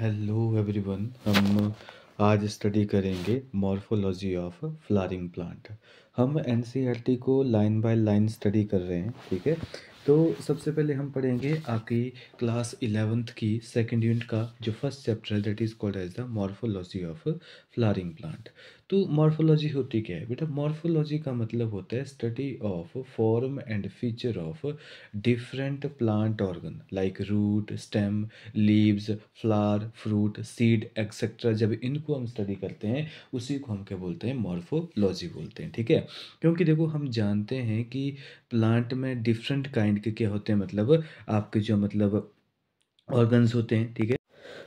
Hello everyone हम आज study करेंगे मॉर्फोलॉजी ऑफ फ्लारिंग प्लांट हम एन e को लाइन बाय लाइन स्टडी कर रहे हैं ठीक है तो सबसे पहले हम पढ़ेंगे आपकी क्लास इलेवेंथ की सेकेंड यूनिट का जो फर्स्ट चैप्टर है that is called as the morphology of flowering plant तो मॉर्फोलॉजी होती क्या है बेटा मॉर्फोलॉजी का मतलब होता है study of form and feature of different plant organ like root stem leaves flower fruit seed etcetera जब इनको हम स्टडी करते हैं उसी को हम क्या बोलते हैं मॉर्फोलॉजी बोलते हैं ठीक है क्योंकि देखो हम जानते हैं कि प्लांट में डिफरेंट काइंड के क्या होते हैं मतलब आपके जो मतलब ऑर्गन्स होते हैं ठीक है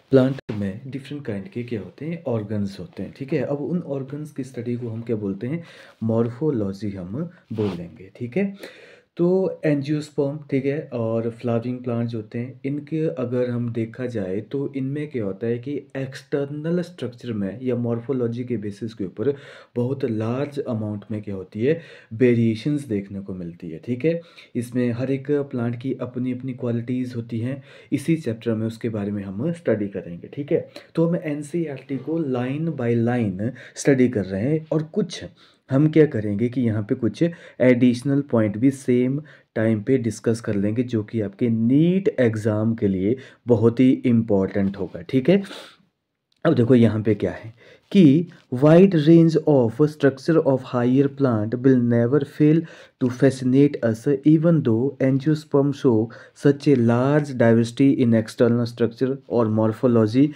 प्लांट में डिफरेंट काइंड के क्या होते हैं ऑर्गन्स होते हैं ठीक है अब उन ऑर्गन्स की स्टडी को हम क्या बोलते हैं मॉर्फोलॉजी हम बोलेंगे ठीक है तो एनजियोस्पर्म ठीक है और फ्लावरिंग प्लांट्स होते हैं इनके अगर हम देखा जाए तो इनमें क्या होता है कि एक्सटर्नल स्ट्रक्चर में या मॉर्फोलॉजी के बेसिस के ऊपर बहुत लार्ज अमाउंट में क्या होती है वेरिएशंस देखने को मिलती है ठीक है इसमें हर एक प्लांट की अपनी अपनी क्वालिटीज़ होती हैं इसी चैप्टर में उसके बारे में हम स्टडी करेंगे ठीक है तो हम एन e को लाइन बाई लाइन स्टडी कर रहे हैं और कुछ हम क्या करेंगे कि यहाँ पे कुछ एडिशनल पॉइंट भी सेम टाइम पे डिस्कस कर लेंगे जो कि आपके नीट एग्ज़ाम के लिए बहुत ही इम्पॉर्टेंट होगा ठीक है अब देखो यहाँ पे क्या है कि wide range of structure of higher plant will never fail to fascinate us even though angiosperm show such a large diversity in external structure और morphology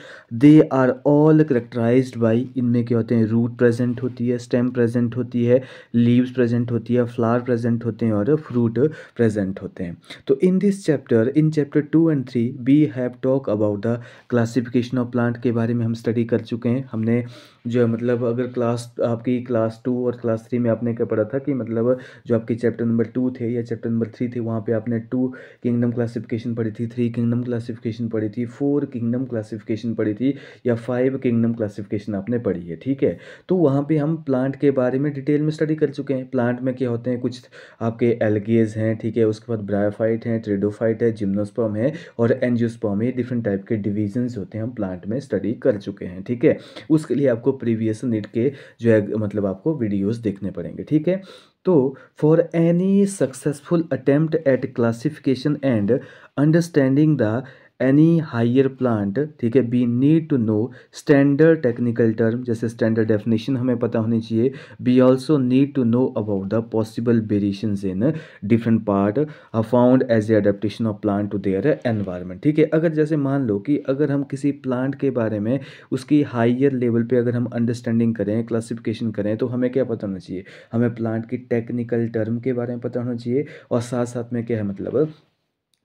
they are all characterise by इनमें क्या होते हैं रूट प्रेजेंट होती है stem present होती है leaves present होती है फ्लावर प्रेजेंट होते हैं और फ्रूट प्रेजेंट होते हैं तो in this chapter in chapter two and three we have talk about the classification of plant के बारे में हम स्टडी कर चुके हैं हमने जो मतलब अगर क्लास आपकी क्लास टू और क्लास थ्री में आपने क्या पढ़ा था कि मतलब जो आपके चैप्टर नंबर टू थे या चैप्टर नंबर थ्री थे वहाँ पे आपने टू किंगडम क्लासिफिकेशन पढ़ी थी थ्री किंगडम क्लासिफिकेशन पढ़ी थी फोर किंगडम क्लासिफिकेशन पढ़ी थी या फाइव किंगडम क्लासिफिकेशन आपने पढ़ी है ठीक है तो वहाँ पर हम प्लांट के बारे में डिटेल में स्टडी कर चुके हैं प्लांट में क्या होते हैं कुछ आपके एलगेज हैं ठीक है उसके बाद ब्रायोफाइट हैं ट्रेडोफाइट है जिम्नोस्पम है और एनजियोस्पम ये डिफरेंट टाइप के डिविजन्स होते हैं हम प्लांट में स्टडी कर चुके हैं ठीक है उसके लिए आपको प्रीवियस नीट के जो है मतलब आपको वीडियोस देखने पड़ेंगे ठीक है तो for any successful attempt at classification and understanding the any higher plant ठीक है we need to know standard technical term जैसे स्टैंडर्ड डेफिनेशन हमें पता होनी चाहिए we also need to know about the possible variation in different part found as a adaptation of plant to their environment ठीक है अगर जैसे मान लो कि अगर हम किसी प्लांट के बारे में उसकी हाइयर लेवल पर अगर हम अंडरस्टैंडिंग करें क्लासिफिकेशन करें तो हमें क्या पता होना चाहिए हमें प्लांट की टेक्निकल टर्म के बारे में पता होना चाहिए और साथ साथ में क्या है मतलब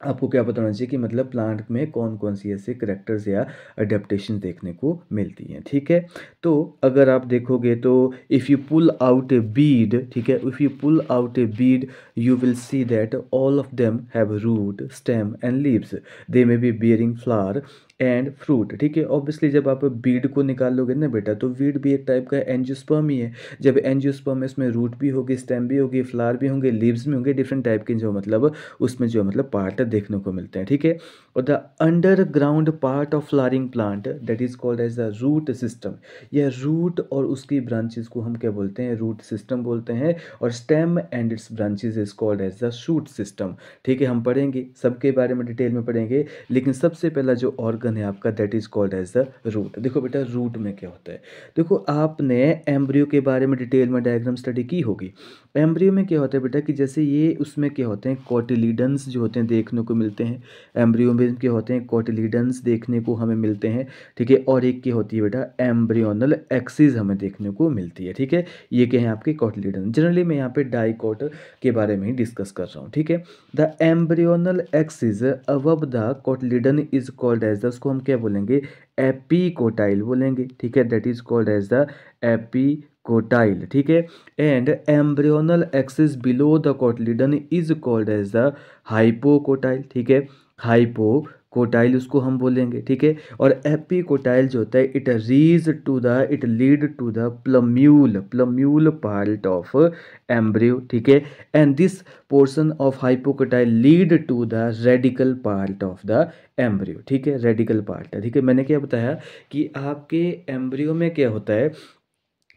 आपको क्या पता होना चाहिए कि मतलब प्लांट में कौन कौन सी ऐसे करेक्टर्स या अडेप्टशन देखने को मिलती हैं ठीक है तो अगर आप देखोगे तो if you pull out a bead ठीक है if you pull out a bead you will see that all of them have root stem and leaves they may be bearing flower and fruit ठीक है obviously जब आप बीड को निकाल लोगे ना बेटा तो वीड भी एक टाइप का एनजियोस्पर्म ही है जब एनजियोस्पर्म इसमें रूट भी होगी स्टेम भी होगी फ्लावर भी होंगे लीव्स भी होंगे डिफरेंट टाइप के जो मतलब उसमें जो मतलब पार्ट देखने को मिलते हैं ठीक है और the underground part of flowering plant that is called as the root system यह रूट और उसकी ब्रांचेज को हम क्या बोलते हैं रूट सिस्टम बोलते हैं और stem and its branches is called as the shoot system ठीक है हम पढ़ेंगे सबके बारे में डिटेल में पढ़ेंगे लेकिन सबसे पहला जो ऑर्गन ऑर्गन है आपका that is called as the root देखो बेटा रूट में क्या होता है देखो आपने एम्ब्रियो के बारे में डिटेल में डायग्राम स्टडी की होगी एम्ब्रियो में क्या होता है बेटा कि जैसे ये उसमें क्या होते हैं कॉटिलीडन्स जो होते हैं देखने को मिलते हैं एम्ब्रियो में क्या होते हैं कॉटिलीडन्स देखने को हमें मिलते हैं ठीक है और एक क्या होती है बेटा एम्ब्रियोनल एक्सिस हमें देखने को मिलती है ठीक है ये क्या है आपके कॉटिलीडन जनरली मैं यहाँ पर डाइकॉट के बारे में ही डिस्कस कर रहा हूँ ठीक है the embryonal axis above the cotyledon is called as the इसको हम क्या बोलेंगे एपिकोटाइल बोलेंगे ठीक है that is called as the epicotyl ठीक है and embryonal axis below the cotyledon is called as the hypocotyl ठीक है हाइपो कोटाइल उसको हम बोलेंगे ठीक है और एपी कोटाइल जो होता है it rises to the it lead to the plumule plumule part of embryo ठीक है and this portion of hypocotyl lead to the radicle part of the embryo ठीक है रेडिकल पार्ट ठीक है मैंने क्या बताया कि आपके एम्ब्रियो में क्या होता है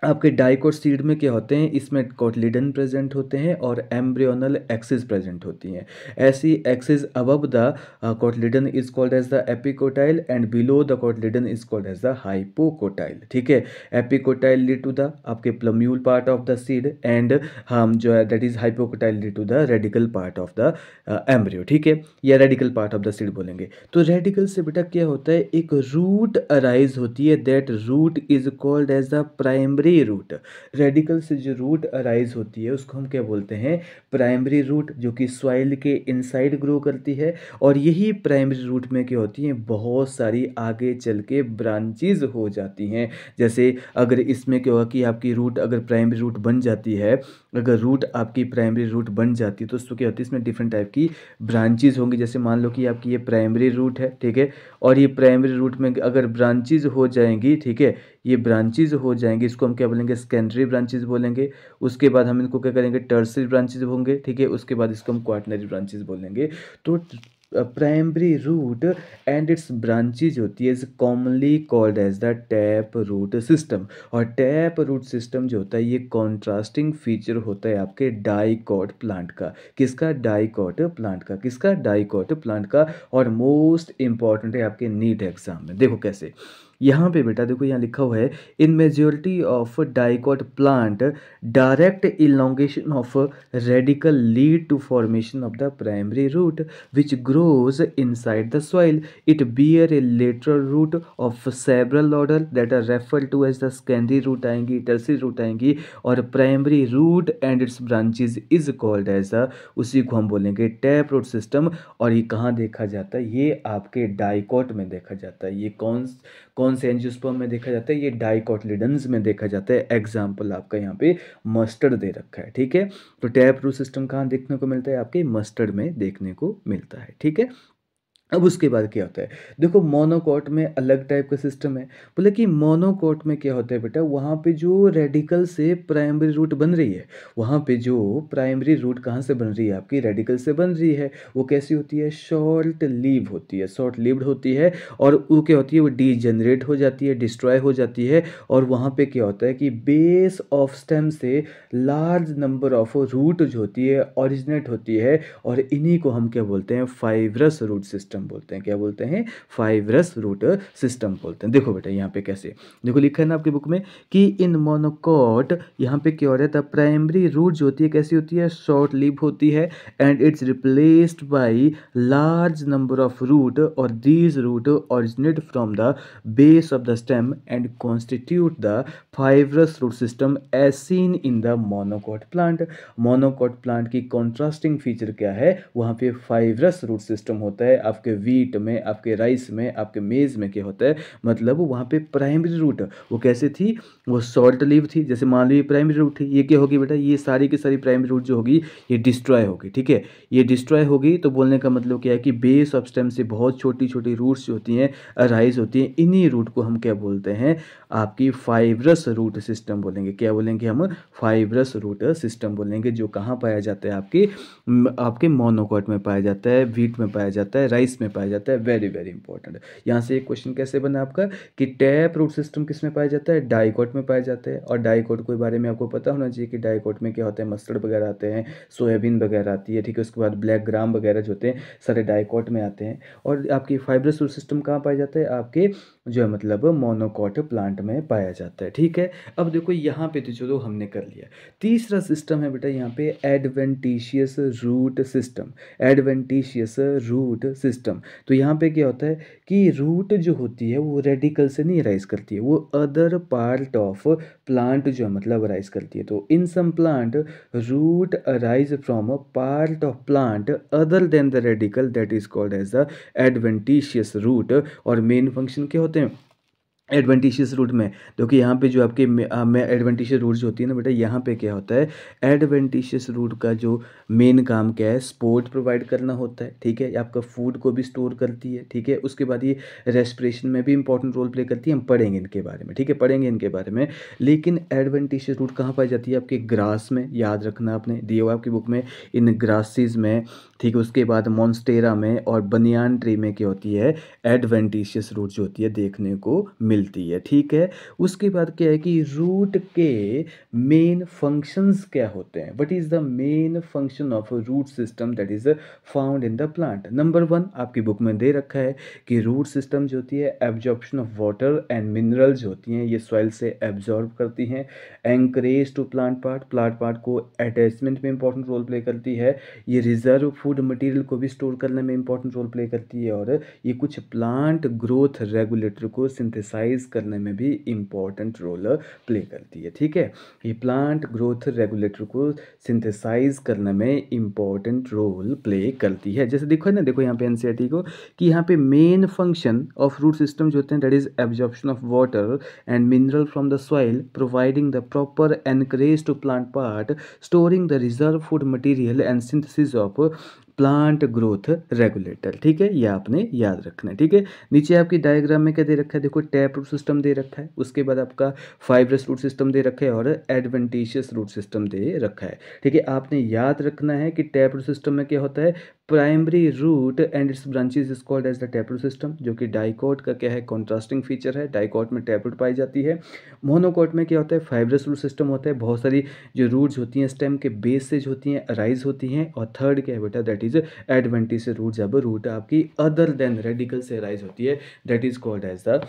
आपके डाइकोट सीड में क्या होते हैं इसमें कोटलीडन प्रेजेंट होते हैं और एम्ब्रियोनल एक्सिस प्रेजेंट होती हैं ऐसी axis above the cotyledon is called as the epicotyl and below the cotyledon is called as the hypocotyl ठीक है एपिकोटाइल लीड टू द आपके plumule part of the seed and हम जो है that is hypocotyl lead to the radicle part of the embryo ठीक है या radicle part of the seed बोलेंगे तो रेडिकल से बेटा क्या होता है एक रूट अराइज होती है that root is called as the primary primary root radicle से जो रूट अराइज होती है उसको हम क्या बोलते हैं प्राइमरी रूट जो कि सॉइल के इनसाइड ग्रो करती है और यही प्राइमरी रूट में क्या होती हैं बहुत सारी आगे चल के ब्रांचेज हो जाती हैं जैसे अगर इसमें क्या होगा कि आपकी रूट अगर प्राइमरी रूट बन जाती है अगर रूट आपकी प्राइमरी रूट बन जाती है तो उसको क्या होती है इसमें डिफरेंट टाइप की ब्रांचेज होंगी जैसे मान लो कि आपकी ये प्राइमरी रूट है ठीक है और ये प्राइमरी रूट में अगर ब्रांचेज हो जाएंगी ठीक है ये ब्रांचेज हो जाएंगी इसको हम क्या बोलेंगे सेकेंडरी ब्रांचेज बोलेंगे उसके बाद हम इनको क्या करेंगे टर्सरी ब्रांचेज होंगे ठीक है उसके बाद इसको हम क्वार्टनरी ब्रांचेज बोलेंगे तो primary root and its branches होती है is commonly called as the tap root system और टैप रूट सिस्टम जो होता है ये कॉन्ट्रास्टिंग फीचर होता है आपके डाइकॉट प्लांट का किसका डाइकॉट प्लांट का किसका डाइकॉट प्लांट का और मोस्ट इंपॉर्टेंट है आपके नीट एग्जाम में देखो कैसे यहाँ पे बेटा देखो यहाँ लिखा हुआ है in majority of dicot plant direct elongation of radicle lead to formation of the primary root which grows inside the soil it bear a lateral root of several order that are refer to as the secondary root आएंगी tertiary root आएंगी और primary root and its branches is called as a उसी को हम बोलेंगे tap root system और ये कहाँ देखा जाता है ये आपके डाइकॉट में देखा जाता है ये कौन कौन से एंजियोस्पर्म में देखा जाता है ये डाइकॉटलिडन्स में देखा जाता है एग्जाम्पल आपका यहाँ पे मस्टर्ड दे रखा है ठीक है तो टैप रू सिस्टम कहाँ देखने को मिलता है आपके मस्टर्ड में देखने को मिलता है ठीक है अब उसके बाद क्या होता है देखो मोनोकोट में अलग टाइप का सिस्टम है बोले कि मोनोकोट में क्या होता है बेटा वहाँ पे जो रेडिकल से प्राइमरी रूट बन रही है वहाँ पे जो प्राइमरी रूट कहाँ से बन रही है आपकी रेडिकल से बन रही है वो कैसी होती है शॉर्ट लीव होती है शॉर्ट लिव्ड होती है और वो क्या होती है वो डीजनरेट हो जाती है डिस्ट्रॉय हो जाती है और वहाँ पर क्या होता है कि बेस ऑफ स्टेम से लार्ज नंबर ऑफ रूट जो होती है ऑरिजिनेट होती है और इन्हीं को हम क्या बोलते हैं फाइब्रस रूट सिस्टम सिस्टम बोलते हैं क्या बोलते हैं फाइबरस रूट सिस्टम बोलते हैं देखो बेटा यहाँ पे कैसे देखो लिखा है ना आपकी बुक में कि इन मोनोकॉट यहाँ पे क्या हो रहा था प्राइमरी रूट जो होती है कैसी होती है शॉर्ट लिप होती है and its replaced by large number of root और these root originate from the base of the stem and constitute the fibrous root system as seen in the monocot plant monocot plant की contrasting feature क्या है वहाँ पे fibrous root system होता है आप आपके वीट में आपके राइस में आपके मेज़ में क्या होता है मतलब वहाँ पे प्राइमरी रूट वो कैसे थी वो सॉल्ट लीव थी जैसे मान लो ये प्राइमरी रूट थी ये क्या होगी बेटा ये सारी की सारी प्राइमरी रूट जो होगी ये डिस्ट्रॉय होगी ठीक है ये डिस्ट्रॉय होगी तो बोलने का मतलब क्या है कि बेस ऑफ स्टेम से बहुत छोटी छोटी रूट्स जो होती हैं राइस होती हैं इन्हीं रूट को हम क्या बोलते हैं आपकी फाइबरस रूट सिस्टम बोलेंगे क्या बोलेंगे हम फाइबरस रूट सिस्टम बोलेंगे जो कहाँ पाया जाता है आपकी आपके मोनोकॉट में पाया जाता है वीट में पाया जाता है राइस किस में पाया जाता है वेरी वेरी इंपॉर्टेंट यहाँ से एक क्वेश्चन कैसे बना आपका कि टैप रूट सिस्टम किस में पाया जाता है डाइकोट में पाया जाता है और डाइकोट के बारे में आपको पता होना चाहिए कि डाइकोट में क्या होता है मस्टर्ड वगैरह आते हैं सोयाबीन वगैरह आती है ठीक है उसके बाद ब्लैक ग्राम वगैरह जो होते हैं सारे डाइकोट में आते हैं और आपकी फाइब्रस रूट सिस्टम कहाँ पाया जाता है आपके जो है मतलब मोनोकॉट प्लांट में पाया जाता है ठीक है अब देखो यहाँ पे तो चलो हमने कर लिया तीसरा सिस्टम है बेटा यहाँ पे adventitious root system adventitious root system तो यहाँ पे क्या होता है कि रूट जो होती है वो रेडिकल से नहीं राइज करती है वो अदर पार्ट ऑफ प्लांट जो है मतलब राइज करती है तो in some plant root arise from a part of plant other than the radicle that is called as the adventitious root और मेन फंक्शन क्या होता değil mi? एडवेंटिशियस रूट में कि यहाँ पे जो आपके में एडवेंटिशियस रूट जो होती है ना बेटा यहाँ पे क्या होता है एडवेंटिशियस रूट का जो मेन काम क्या है स्पोर्ट प्रोवाइड करना होता है ठीक है आपका फूड को भी स्टोर करती है ठीक है उसके बाद ये रेस्पिरेशन में भी इंपॉर्टेंट रोल प्ले करती है हम पढ़ेंगे इनके बारे में ठीक है पढ़ेंगे इनके बारे में लेकिन एडवेंटिशियस रूट कहाँ पाई जाती है आपके ग्रास में याद रखना आपने दिए हुआ आपकी बुक में इन ग्रासेज में ठीक है उसके बाद मॉन्स्टेरा में और बनियान ट्री में क्या होती है एडवेंटिशियस रूट जो होती है देखने को मिलती है ठीक है उसके बाद क्या है कि रूट के मेन फंक्शंस क्या होते हैं what is the main function of root system that is found in the plant number one आपकी बुक में दे रखा है कि रूट सिस्टम जो होती है absorption of water and minerals होती हैं ये सॉइल से एब्जॉर्ब करती हैं anchorage to plant part plant part को अटैचमेंट में इंपॉर्टेंट रोल प्ले करती है ये रिजर्व फूड मटेरियल को भी स्टोर करने में इंपॉर्टेंट रोल प्ले करती है और ये कुछ प्लांट ग्रोथ रेगुलेटर को सिंथेसाइज स्टेबलाइज करने में भी इम्पॉर्टेंट रोल प्ले करती है ठीक है ये प्लांट ग्रोथ रेगुलेटर को सिंथेसाइज करने में इम्पॉर्टेंट रोल प्ले करती है जैसे देखो ना देखो यहाँ पे एनसीईआरटी को कि यहाँ पे main function of root system जो होते हैं that is absorption of water and mineral from the soil providing the proper anchorage to plant part storing the reserve food material and synthesis of plant growth regulator ठीक है ये आपने याद रखना है ठीक है नीचे आपकी डायग्राम में क्या दे रखा है देखो टैप रूट सिस्टम दे रखा है उसके बाद आपका फाइब्रस रूट सिस्टम दे रखा है और एडवेंटिशियस रूट सिस्टम दे रखा है ठीक है आपने याद रखना है कि टैप रूट सिस्टम में क्या होता है primary root and its branches is called as the taproot system जो कि डाइकोट का क्या है कॉन्ट्रास्टिंग फीचर है डाइकोट में टेपरूट पाई जाती है मोनोकोट में क्या होता है फाइब्रस रूट सिस्टम होता है बहुत सारी जो रूट्स होती हैं स्टेम के बेस से जो होती हैं अराइज होती हैं और थर्ड क्या है बेटा दैट इज एडवेंटिस रूट जब रूट आपकी अदर देन रेडिकल से अराइज होती है that is called as the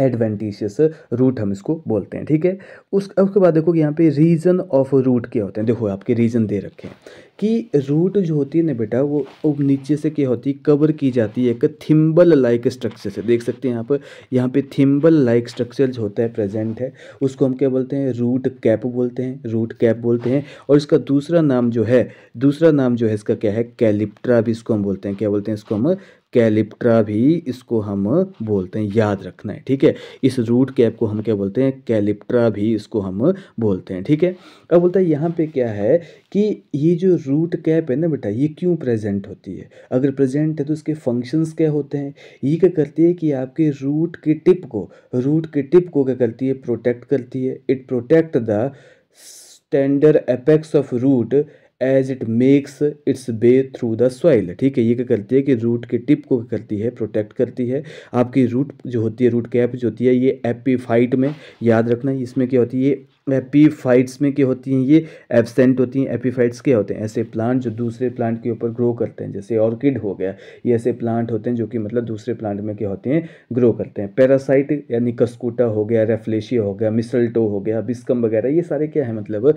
adventitious root हम इसको बोलते हैं ठीक है उस उसके बाद देखो कि यहाँ पे रीज़न ऑफ रूट क्या होते हैं देखो आपके रीज़न दे रखे हैं कि रूट जो होती है ना बेटा वो नीचे से क्या होती है कवर की जाती है एक थिम्बल लाइक स्ट्रक्चर से देख सकते हैं यहाँ पर यहाँ पे थिम्बल लाइक स्ट्रक्चर जो होता है प्रेजेंट है उसको हम क्या बोलते हैं रूट कैप बोलते हैं रूट कैप बोलते हैं और इसका दूसरा नाम जो है दूसरा नाम जो है इसका क्या है कैलिप्ट्रा भी इसको हम बोलते हैं क्या बोलते हैं इसको हम कैलिप्ट्रा भी इसको हम बोलते हैं याद रखना है ठीक है इस रूट कैप को हम क्या बोलते हैं कैलिप्ट्रा भी इसको हम बोलते हैं ठीक है अब बोलता है यहाँ पे क्या है कि ये जो रूट कैप है ना बेटा ये क्यों प्रेजेंट होती है अगर प्रेजेंट है तो इसके फंक्शंस क्या होते हैं ये क्या करती है कि आपके रूट के टिप को रूट के टिप को क्या करती है प्रोटेक्ट करती है it protect the standard apex of root as it makes its way through the soil ठीक है ये क्या करती है कि रूट के टिप को क्या करती है प्रोटेक्ट करती है आपकी रूट जो होती है रूट कैप जो होती है ये एपीफाइट में याद रखना इसमें क्या होती है एपीफाइट्स में क्या होती हैं ये एबसेंट होती हैं एपीफाइट्स क्या होते हैं ऐसे प्लांट जो दूसरे प्लांट के ऊपर ग्रो करते हैं जैसे ऑर्किड हो गया ये ऐसे प्लांट होते हैं जो कि मतलब दूसरे प्लांट में क्या होते हैं ग्रो करते हैं पैरासाइट यानी कस्कूटा हो गया रेफ्लेशिया हो गया मिसल्टो हो गया बिस्कम वगैरह ये सारे क्या है मतलब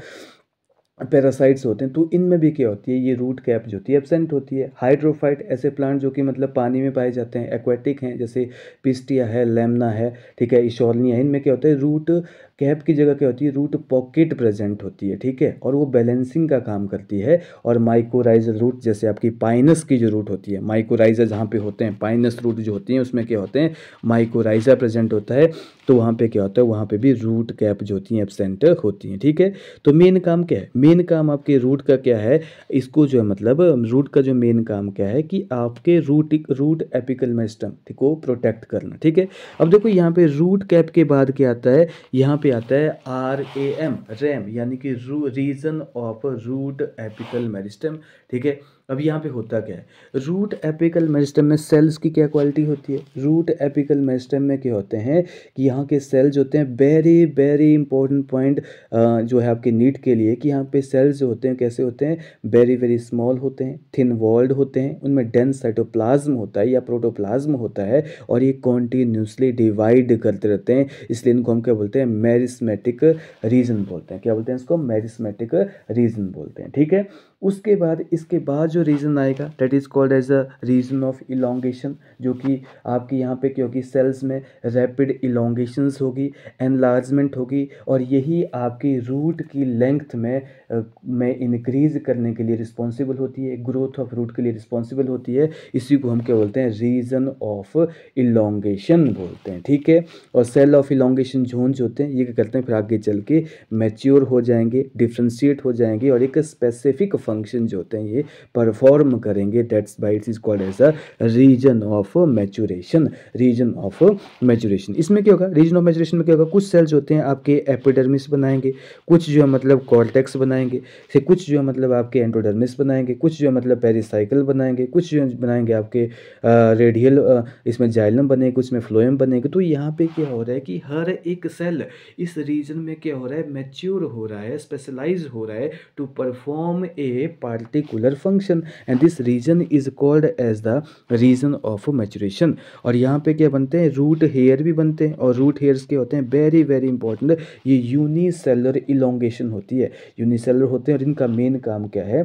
पैरासाइट्स होते हैं तो इनमें भी क्या होती है ये रूट कैप जो होती है एबसेंट होती है हाइड्रोफाइट ऐसे प्लांट जो कि मतलब पानी में पाए जाते हैं एक्वेटिक हैं जैसे पिस्टिया है लेमना है ठीक है इशोलनिया है इनमें क्या होता है रूट कैप की जगह क्या होती है रूट पॉकेट प्रेजेंट होती है ठीक है और वो बैलेंसिंग का काम करती है और माइकोराइजल रूट जैसे आपकी पाइनस की जो रूट होती है माइकोराइजर जहाँ पे होते हैं पाइनस रूट जो होती हैं उसमें क्या होते हैं माइकोराइजर प्रेजेंट होता है तो वहाँ पे क्या होता है वहाँ पे भी रूट कैप जो होती हैं एबसेंट होती हैं ठीक है तो मेन काम क्या है मेन काम आपके रूट का क्या है इसको जो है मतलब रूट का जो मेन काम क्या है कि आपके रूट रूट एपिकल मेस्टम को प्रोटेक्ट करना ठीक है अब देखो यहाँ पे रूट कैप के बाद क्या आता है यहाँ पे आता है आर ए एम रैम यानी कि region of root apical meristem ठीक है अब यहाँ पे होता क्या है रूट एपिकल मेरिस्टम में सेल्स की क्या क्वालिटी होती है रूट एपिकल मेरिस्टम में क्या होते हैं कि यहाँ के सेल्स होते हैं वेरी वेरी इंपॉर्टेंट पॉइंट जो है आपके नीट के लिए कि यहाँ पे सेल्स जो होते हैं कैसे होते हैं वेरी वेरी स्मॉल होते हैं थिन वॉल्ड होते हैं उनमें डेंस साइटोप्लाज्म होता है या प्रोटोप्लाज्म होता है और ये कॉन्टीन्यूसली डिवाइड करते रहते हैं इसलिए इनको हम क्या बोलते हैं मेरिस्मेटिक रीजन बोलते हैं क्या बोलते हैं इसको मेरिस्मेटिक रीजन बोलते हैं ठीक है उसके बाद इसके बाद जो रीज़न आएगा that is called as a region of elongation जो कि आपकी यहाँ पे क्योंकि सेल्स में रैपिड इलोंगेशंस होगी एनलार्जमेंट होगी और यही आपकी रूट की लेंथ में में इनक्रीज़ करने के लिए रिस्पॉन्सिबल होती है ग्रोथ ऑफ रूट के लिए रिस्पॉन्सिबल होती है इसी को हम क्या बोलते हैं रीज़न ऑफ इलोंगेशन बोलते हैं ठीक है और सेल ऑफ इलोंगेशन जोन जो होते हैं ये क्या करते हैं फिर आगे चल के मैच्योर हो जाएंगे डिफ्रेंशिएट हो जाएंगे और एक स्पेसिफिक फंक्शन जो होते हैं ये परफॉर्म करेंगे that's why it's is called as a region of maturation region of maturation इसमें क्या होगा रीजन ऑफ मैचुरेशन में क्या होगा कुछ सेल्स होते हैं आपके एपिडर्मिस बनाएंगे कुछ जो है मतलब कॉर्टेक्स बनाएंगे से कुछ जो है मतलब आपके एंटोडर्मिस बनाएंगे कुछ जो है मतलब पेरिसाइकिल बनाएंगे कुछ जो बनाएंगे आपके रेडियल इसमें जाइलम बने कुछ में फ्लोएम बनेंगे तो यहाँ पे क्या हो रहा है कि हर एक सेल इस रीजन में क्या हो रहा है मैच्योर हो रहा है स्पेशलाइज हो रहा है to perform a particular function and this region is called as the region of maturation और यहाँ पे क्या बनते हैं रूट हेयर भी बनते हैं और रूट हेयर के होते हैं वेरी वेरी इंपॉर्टेंट ये यूनिसेलर इलोंगेशन होती है यूनिसेलर होते हैं और इनका मेन काम क्या है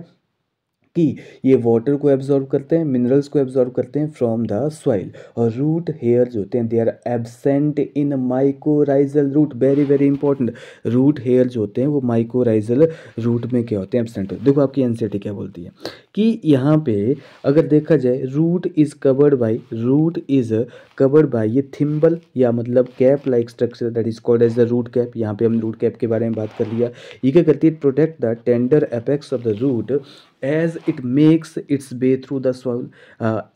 कि ये वाटर को एब्जॉर्व करते हैं मिनरल्स को एब्जॉर्व करते हैं फ्रॉम द सॉइल और रूट हेयर जो होते हैं they are absent in mycorrhizal root very very important root hair जो होते हैं वो माइकोराइजल रूट में क्या होते हैं एबसेंट होते देखो आपकी एनसीटी क्या बोलती है कि यहाँ पे अगर देखा जाए root is covered by root is covered by ये थिम्बल या मतलब cap like structure that is called as the root cap यहाँ पे हम रूट कैप के बारे में बात कर लिया ये क्या करती है protect the tender apex of the root as it makes its way through the soil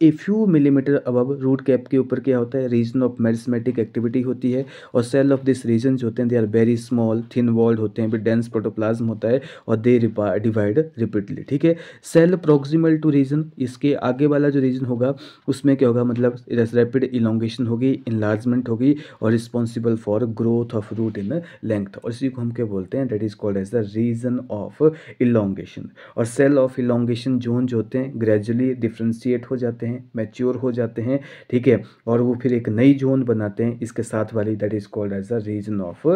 a few millimetre above root cap के ऊपर क्या होता है रीजन ऑफ मेरिसमेटिक एक्टिविटी होती है और सेल ऑफ दिस रीजन जो होते हैं they are very small thin walled होते हैं डेंस प्रोटोप्लाज्म होता है और दे डिवाइड रिपीटली ठीक है सेल प्रोक्सिमल टू रीजन इसके आगे वाला जो रीजन होगा उसमें क्या होगा मतलब रैपिड इलोंगेशन होगी इन्लार्जमेंट होगी और responsible for growth of root in length और इसी को हम क्या बोलते हैं that is called as the region of elongation और cell of of elongation zone जो होते हैं ग्रेजुअली डिफ्रेंशिएट हो जाते हैं मैच्योर हो जाते हैं ठीक है और वो फिर एक नई जोन बनाते हैं इसके साथ वाली that is called as a region of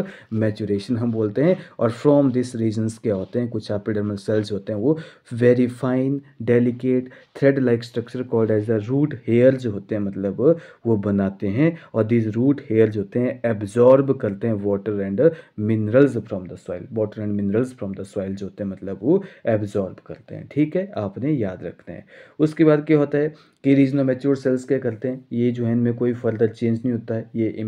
maturation हम बोलते हैं और फ्रॉम दिस रीजन्स क्या होते हैं कुछ एपिडर्मल सेल्स होते हैं वो very fine delicate thread like structure called as the root hair जो होते हैं मतलब वो बनाते हैं और दीज रूट हेयर जो होते हैं एब्जॉर्ब करते हैं water and minerals from the soil water and minerals from the soil जो होते हैं मतलब वो एब्जॉर्ब करते हैं ठीक है आपने याद रखते हैं उसके बाद क्या होता है कि रीजनल मेच्योर सेल्स क्या करते हैं ये जो है इनमें कोई फर्दर चेंज नहीं होता है ये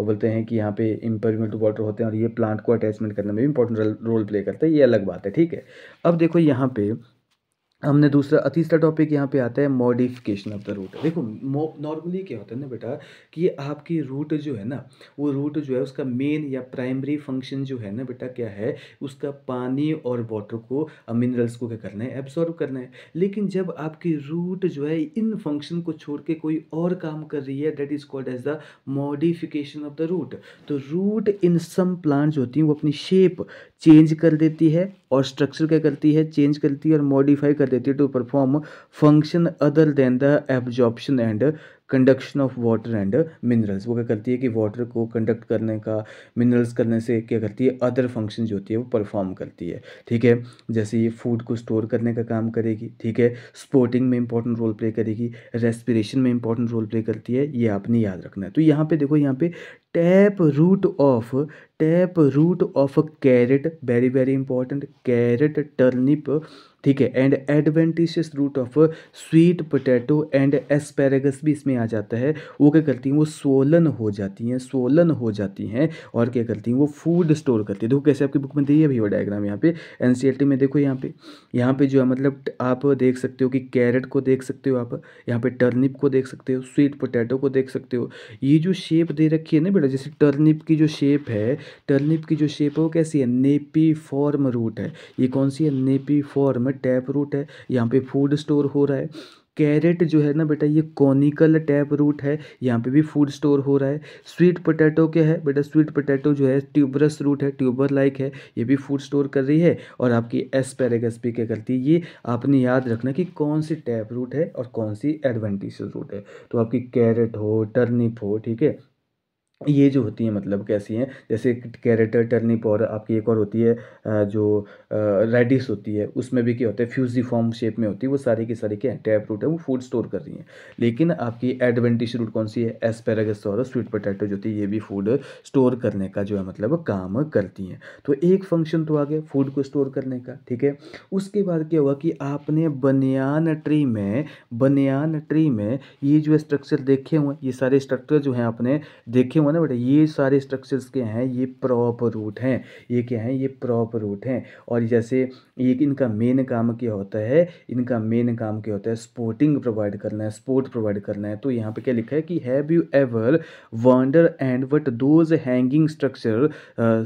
बोलते हैं कि यहाँ पे इम्परमेंट वाटर होते हैं और ये प्लांट को अटैचमेंट करने में भी इंपॉर्टेंट रोल प्ले करता है ये अलग बात है ठीक है अब देखो यहाँ पे हमने दूसरा तीसरा टॉपिक यहाँ पे आता है मॉडिफिकेशन ऑफ द रूट देखो नॉर्मली क्या होता है ना बेटा कि आपकी रूट जो है ना वो रूट जो है उसका मेन या प्राइमरी फंक्शन जो है ना बेटा क्या है उसका पानी और वाटर को मिनरल्स को क्या करना है एब्सॉर्व करना है लेकिन जब आपकी रूट जो है इन फंक्शन को छोड़ के कोई और काम कर रही है that is called as the modification of the root तो रूट इन सम प्लांट्स होती हैं वो अपनी शेप चेंज कर देती है और स्ट्रक्चर क्या करती है चेंज करती है और मॉडिफाई कर देती है to perform function other than the absorption and conduction of water and minerals वो क्या करती है कि वाटर को कंडक्ट करने का मिनरल्स करने से क्या करती है अदर फंक्शन जो होती है वो परफॉर्म करती है ठीक है जैसे ये फूड को स्टोर करने का काम करेगी ठीक है स्पोर्टिंग में इंपॉर्टेंट रोल प्ले करेगी रेस्पिरेशन में इंपॉर्टेंट रोल प्ले करती है ये आपने याद रखना है तो यहाँ पे देखो यहाँ पे tap root of tap root of carrot very very important carrot turnip ठीक है and adventitious root of sweet potato and asparagus भी इसमें आ जाता है वो क्या करती हैं वो सोलन हो जाती हैं सोलन हो जाती हैं और क्या करती हैं वो फूड स्टोर करती है देखो कैसे आपकी बुक में दिए भैया डायग्राम यहाँ पे एन में देखो यहाँ पे यहाँ पे जो है मतलब आप देख सकते हो कि कैरेट को देख सकते हो आप यहाँ पे टर्निप को देख सकते हो स्वीट पोटैटो को देख सकते हो ये जो शेप दे रखी है ना बेटा जैसे टर्निप की जो शेप है टर्निप की जो शेप है वो कैसी है नेपी फॉर्म रूट है ये कौन सी है नेपी फॉर्म में टैप रूट है यहाँ पे फूड स्टोर हो रहा है कैरेट जो है ना बेटा ये कॉनिकल टैप रूट है यहाँ पे भी फूड स्टोर हो रहा है स्वीट पोटैटो क्या है बेटा स्वीट पोटैटो जो है ट्यूबरस रूट है ट्यूबर लाइक है ये भी फूड स्टोर कर रही है और आपकी एस्पेरेगस भी क्या करती है ये आपने याद रखना कि कौन सी टैप रूट है और कौन सी एडवेंटिस रूट है तो आपकी कैरेट हो टर्निप हो ठीक है ये जो होती है मतलब कैसी हैं जैसे कैरेटर टर्निप और आपकी एक और होती है जो रेडिस होती है उसमें भी क्या होता है फ्यूजी फॉर्म शेप में होती है वो सारी की सारी क्या टैप रूट है वो फूड स्टोर कर रही हैं लेकिन आपकी एडवेंटिश रूट कौन सी है एस्पेरागस और स्वीट पोटैटो जो होती है ये भी फूड स्टोर करने का जो है मतलब काम करती हैं तो एक फंक्शन तो आ गया फूड को स्टोर करने का ठीक है उसके बाद क्या हुआ कि आपने बनियान ट्री में बनियान ट्री में ये जो स्ट्रक्चर देखे हुए ये सारे स्ट्रक्चर जो हैं आपने देखे हुए समझ में बेटा ये सारे स्ट्रक्चर्स के हैं ये प्रॉप रूट हैं ये क्या हैं ये प्रॉप रूट हैं और जैसे एक इनका मेन काम क्या होता है इनका मेन काम क्या होता है स्पोर्टिंग प्रोवाइड करना है स्पोर्ट प्रोवाइड करना है तो यहाँ पे क्या लिखा है कि have you ever wonder and what those hanging structure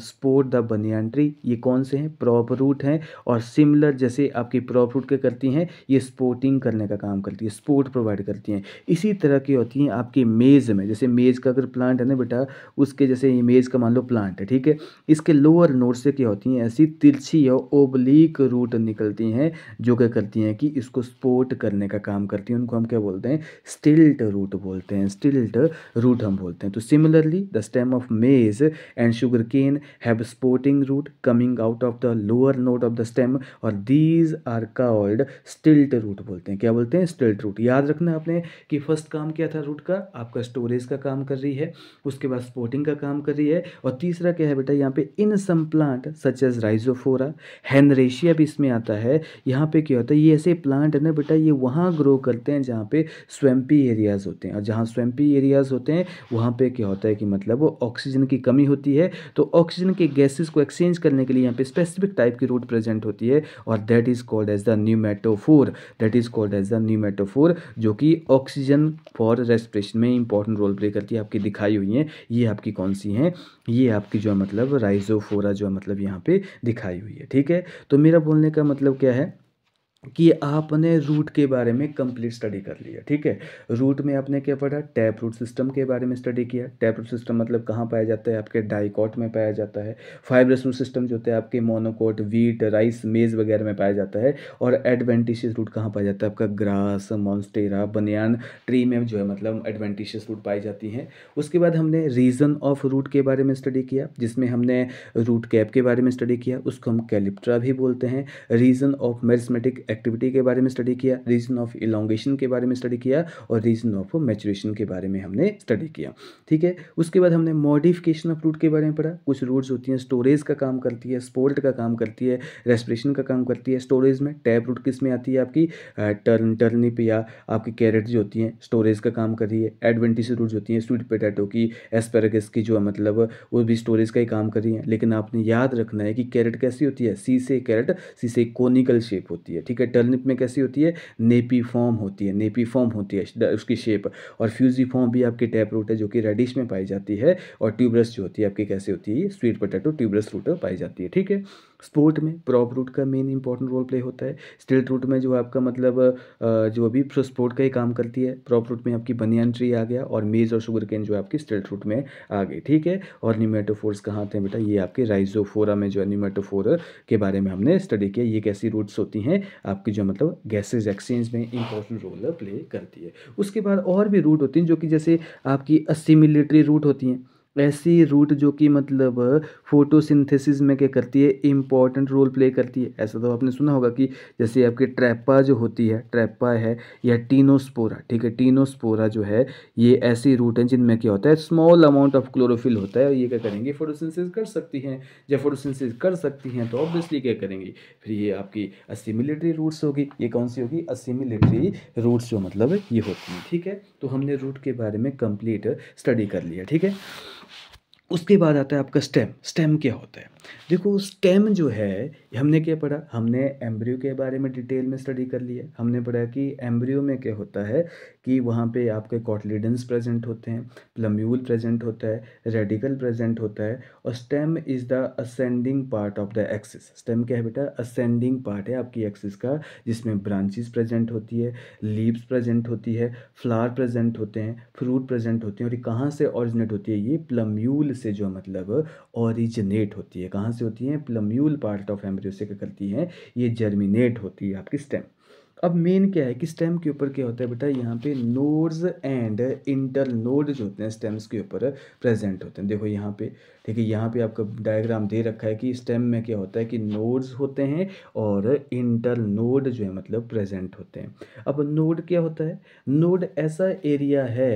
support the banyan tree ये कौन से हैं प्रॉप रूट हैं और सिमिलर जैसे आपकी प्रॉप रूट क्या करती हैं ये स्पोर्टिंग करने का काम करती है स्पोर्ट प्रोवाइड करती हैं इसी तरह की होती हैं आपकी मेज़ में जैसे मेज़ का अगर प्लांट है ना बेटा बेटा उसके जैसे इमेज का मान लो प्लांट है ठीक है इसके लोअर नोट से क्या होती हैं ऐसी तिरछी या ओब्लिक रूट निकलती हैं जो क्या करती हैं कि इसको सपोर्ट करने का काम करती हैं उनको हम क्या बोलते हैं स्टिल्ट रूट बोलते हैं स्टिल्ट रूट हम बोलते हैं तो similarly the stem of maize and sugar cane have supporting root coming out of the lower node of the stem और these are called stilt root बोलते हैं क्या बोलते हैं स्टिल्ट रूट याद रखना आपने कि फर्स्ट काम क्या था रूट का आपका स्टोरेज का काम कर रही है उसके उसके बाद स्पोर्टिंग का काम कर रही है और तीसरा क्या है बेटा यहाँ पे in some plant such as Rhizophora हैनरेशिया भी इसमें आता है यहाँ पे क्या होता है ये ऐसे प्लांट है ना बेटा ये वहाँ ग्रो करते हैं जहाँ पे स्वैम्पी एरियाज़ होते हैं और जहाँ स्वैम्पी एरियाज़ होते हैं वहाँ पे क्या होता है कि मतलब वो ऑक्सीजन की कमी होती है तो ऑक्सीजन के गैसेज को एक्सचेंज करने के लिए यहाँ पे स्पेसिफिक टाइप की रूट प्रेजेंट होती है और that is called as the pneumatophore that is called as the pneumatophore जो कि ऑक्सीजन फॉर रेस्परेशन में इंपॉर्टेंट रोल प्ले करती है आपकी दिखाई हुई है ये आपकी कौन सी हैं ये आपकी जो है मतलब राइजोफोरा जो है मतलब यहाँ पे दिखाई हुई है ठीक है तो मेरा बोलने का मतलब क्या है कि आपने रूट के बारे में कंप्लीट स्टडी कर लिया ठीक है रूट में आपने क्या पढ़ा टैप रूट सिस्टम के बारे में स्टडी किया टैप रूट सिस्टम मतलब कहाँ पाया जाता है आपके डाइकॉट में पाया जाता है फाइब्रस रूट सिस्टम जो होता है आपके मोनोकोट वीट राइस मेज वगैरह में पाया जाता है और एडवेंटिशियस रूट कहाँ पाया जाता है आपका ग्रास मॉन्स्टेरा बनियान ट्री में जो है मतलब एडवेंटिशियस रूट पाई जाती हैं उसके बाद हमने रीजन ऑफ रूट के बारे में स्टडी किया जिसमें हमने रूट कैप के बारे में स्टडी किया उसको हम कैलिप्ट्रा भी बोलते हैं रीजन ऑफ मेरिसमेटिक एक्टिविटी के बारे में स्टडी किया रीजन ऑफ इलोंगेशन के बारे में स्टडी किया और रीजन ऑफ मेचुरेशन के बारे में हमने स्टडी किया ठीक है उसके बाद हमने मॉडिफिकेशन ऑफ रूट के बारे में पढ़ा कुछ रूट्स होती हैं स्टोरेज का काम करती है स्पोर्ट का काम करती है रेस्परेशन का काम करती है स्टोरेज में टैप रूट किस में आती है आपकी टर्न टर्निप या आपकी कैरेट जो होती हैं स्टोरेज का काम कर रही है एडवेंटिस रूट होती हैं स्वीट पोटैटो की एस्पेरागस की जो है मतलब वो भी स्टोरेज का ही काम कर रही हैं लेकिन आपने याद रखना है कि कैरेट कैसी होती है सी से कैरेट सी से कोनिकल शेप होती है ठीक है है टर्निप में कैसी होती है नेपी फॉर्म होती है नेपी फॉर्म होती है उसकी शेप और फ्यूजी फॉर्म भी आपकी टैप रूट है जो कि रेडिश में पाई जाती है और ट्यूबरस जो होती है आपकी कैसे होती है स्वीट पोटैटो ट्यूबरस रूट पाई जाती है ठीक है स्पोर्ट में प्रॉप रूट का मेन इंपॉर्टेंट रोल प्ले होता है स्टिल्ट रूट में जो आपका मतलब जो अभी स्पोर्ट का ही काम करती है प्रॉप रूट में आपकी बनियान ट्री आ गया और मेज और शुगर केन जो आपकी स्टिल्ट रूट में आ गई ठीक है और निमेटोफोर्स कहाँ थे हैं बेटा ये आपके राइजोफोरा में जो है निमेटोफोर के बारे में हमने स्टडी किया ये कैसी रूट्स होती हैं आपकी जो मतलब गैसेज एक्सचेंज में इंपॉर्टेंट रोल प्ले करती है उसके बाद और भी रूट होती हैं जो कि जैसे आपकी अस्सी रूट होती हैं ऐसी रूट जो कि मतलब फोटोसिंथेसिस में क्या करती है इंपॉर्टेंट रोल प्ले करती है ऐसा तो आपने सुना होगा कि जैसे आपकी ट्रैपा जो होती है ट्रैपा है या टीनोस्पोरा ठीक है टीनोस्पोरा जो है ये ऐसी रूट है जिनमें क्या होता है स्मॉल अमाउंट ऑफ क्लोरोफिल होता है और ये क्या करेंगे फोटोसिंथेसिस कर सकती हैं जब फोटोसिंथेसिस कर सकती हैं तो ऑब्वियसली क्या करेंगी फिर ये आपकी असिमिलेटरी रूट्स होगी ये कौन सी होगी असिमिलेटरी रूट्स जो मतलब ये होती हैं ठीक है तो हमने रूट के बारे में कंप्लीट स्टडी कर लिया ठीक है उसके बाद आता है आपका स्टेम स्टेम क्या होता है देखो स्टेम जो है हमने क्या पढ़ा हमने एम्ब्रियो के बारे में डिटेल में स्टडी कर लिया हमने पढ़ा कि एम्ब्रियो में क्या होता है कि वहाँ पे आपके कॉटलीडेंस प्रेजेंट होते हैं प्लम्यूल प्रेजेंट होता है रेडिकल प्रेजेंट होता है और stem is the ascending part of the axis stem क्या है बेटा असेंडिंग पार्ट है आपकी एक्सिस का जिसमें ब्रांचेस प्रेजेंट होती है लीव्स प्रेजेंट होती है फ्लावर प्रेजेंट होते हैं फ्रूट प्रेजेंट होते हैं और ये कहाँ से ऑरिजिनेट होती है ये प्लम्यूल से जो मतलब ऑरिजिनेट होती है कहाँ से होती है प्लम्यूल पार्ट ऑफ एम्ब्रियो से क्या करती है ये जर्मिनेट होती है आपकी स्टेम अब मेन क्या है कि स्टेम के ऊपर क्या होता है बेटा यहाँ पे नोड्स एंड इंटर नोड जो होते हैं स्टेम्स के ऊपर प्रेजेंट होते हैं देखो यहाँ पे ठीक है यहाँ पे आपका डायग्राम दे रखा है कि स्टेम में क्या होता है कि नोड्स होते हैं और इंटर नोड जो है मतलब प्रेजेंट होते हैं अब नोड क्या होता है नोड ऐसा एरिया है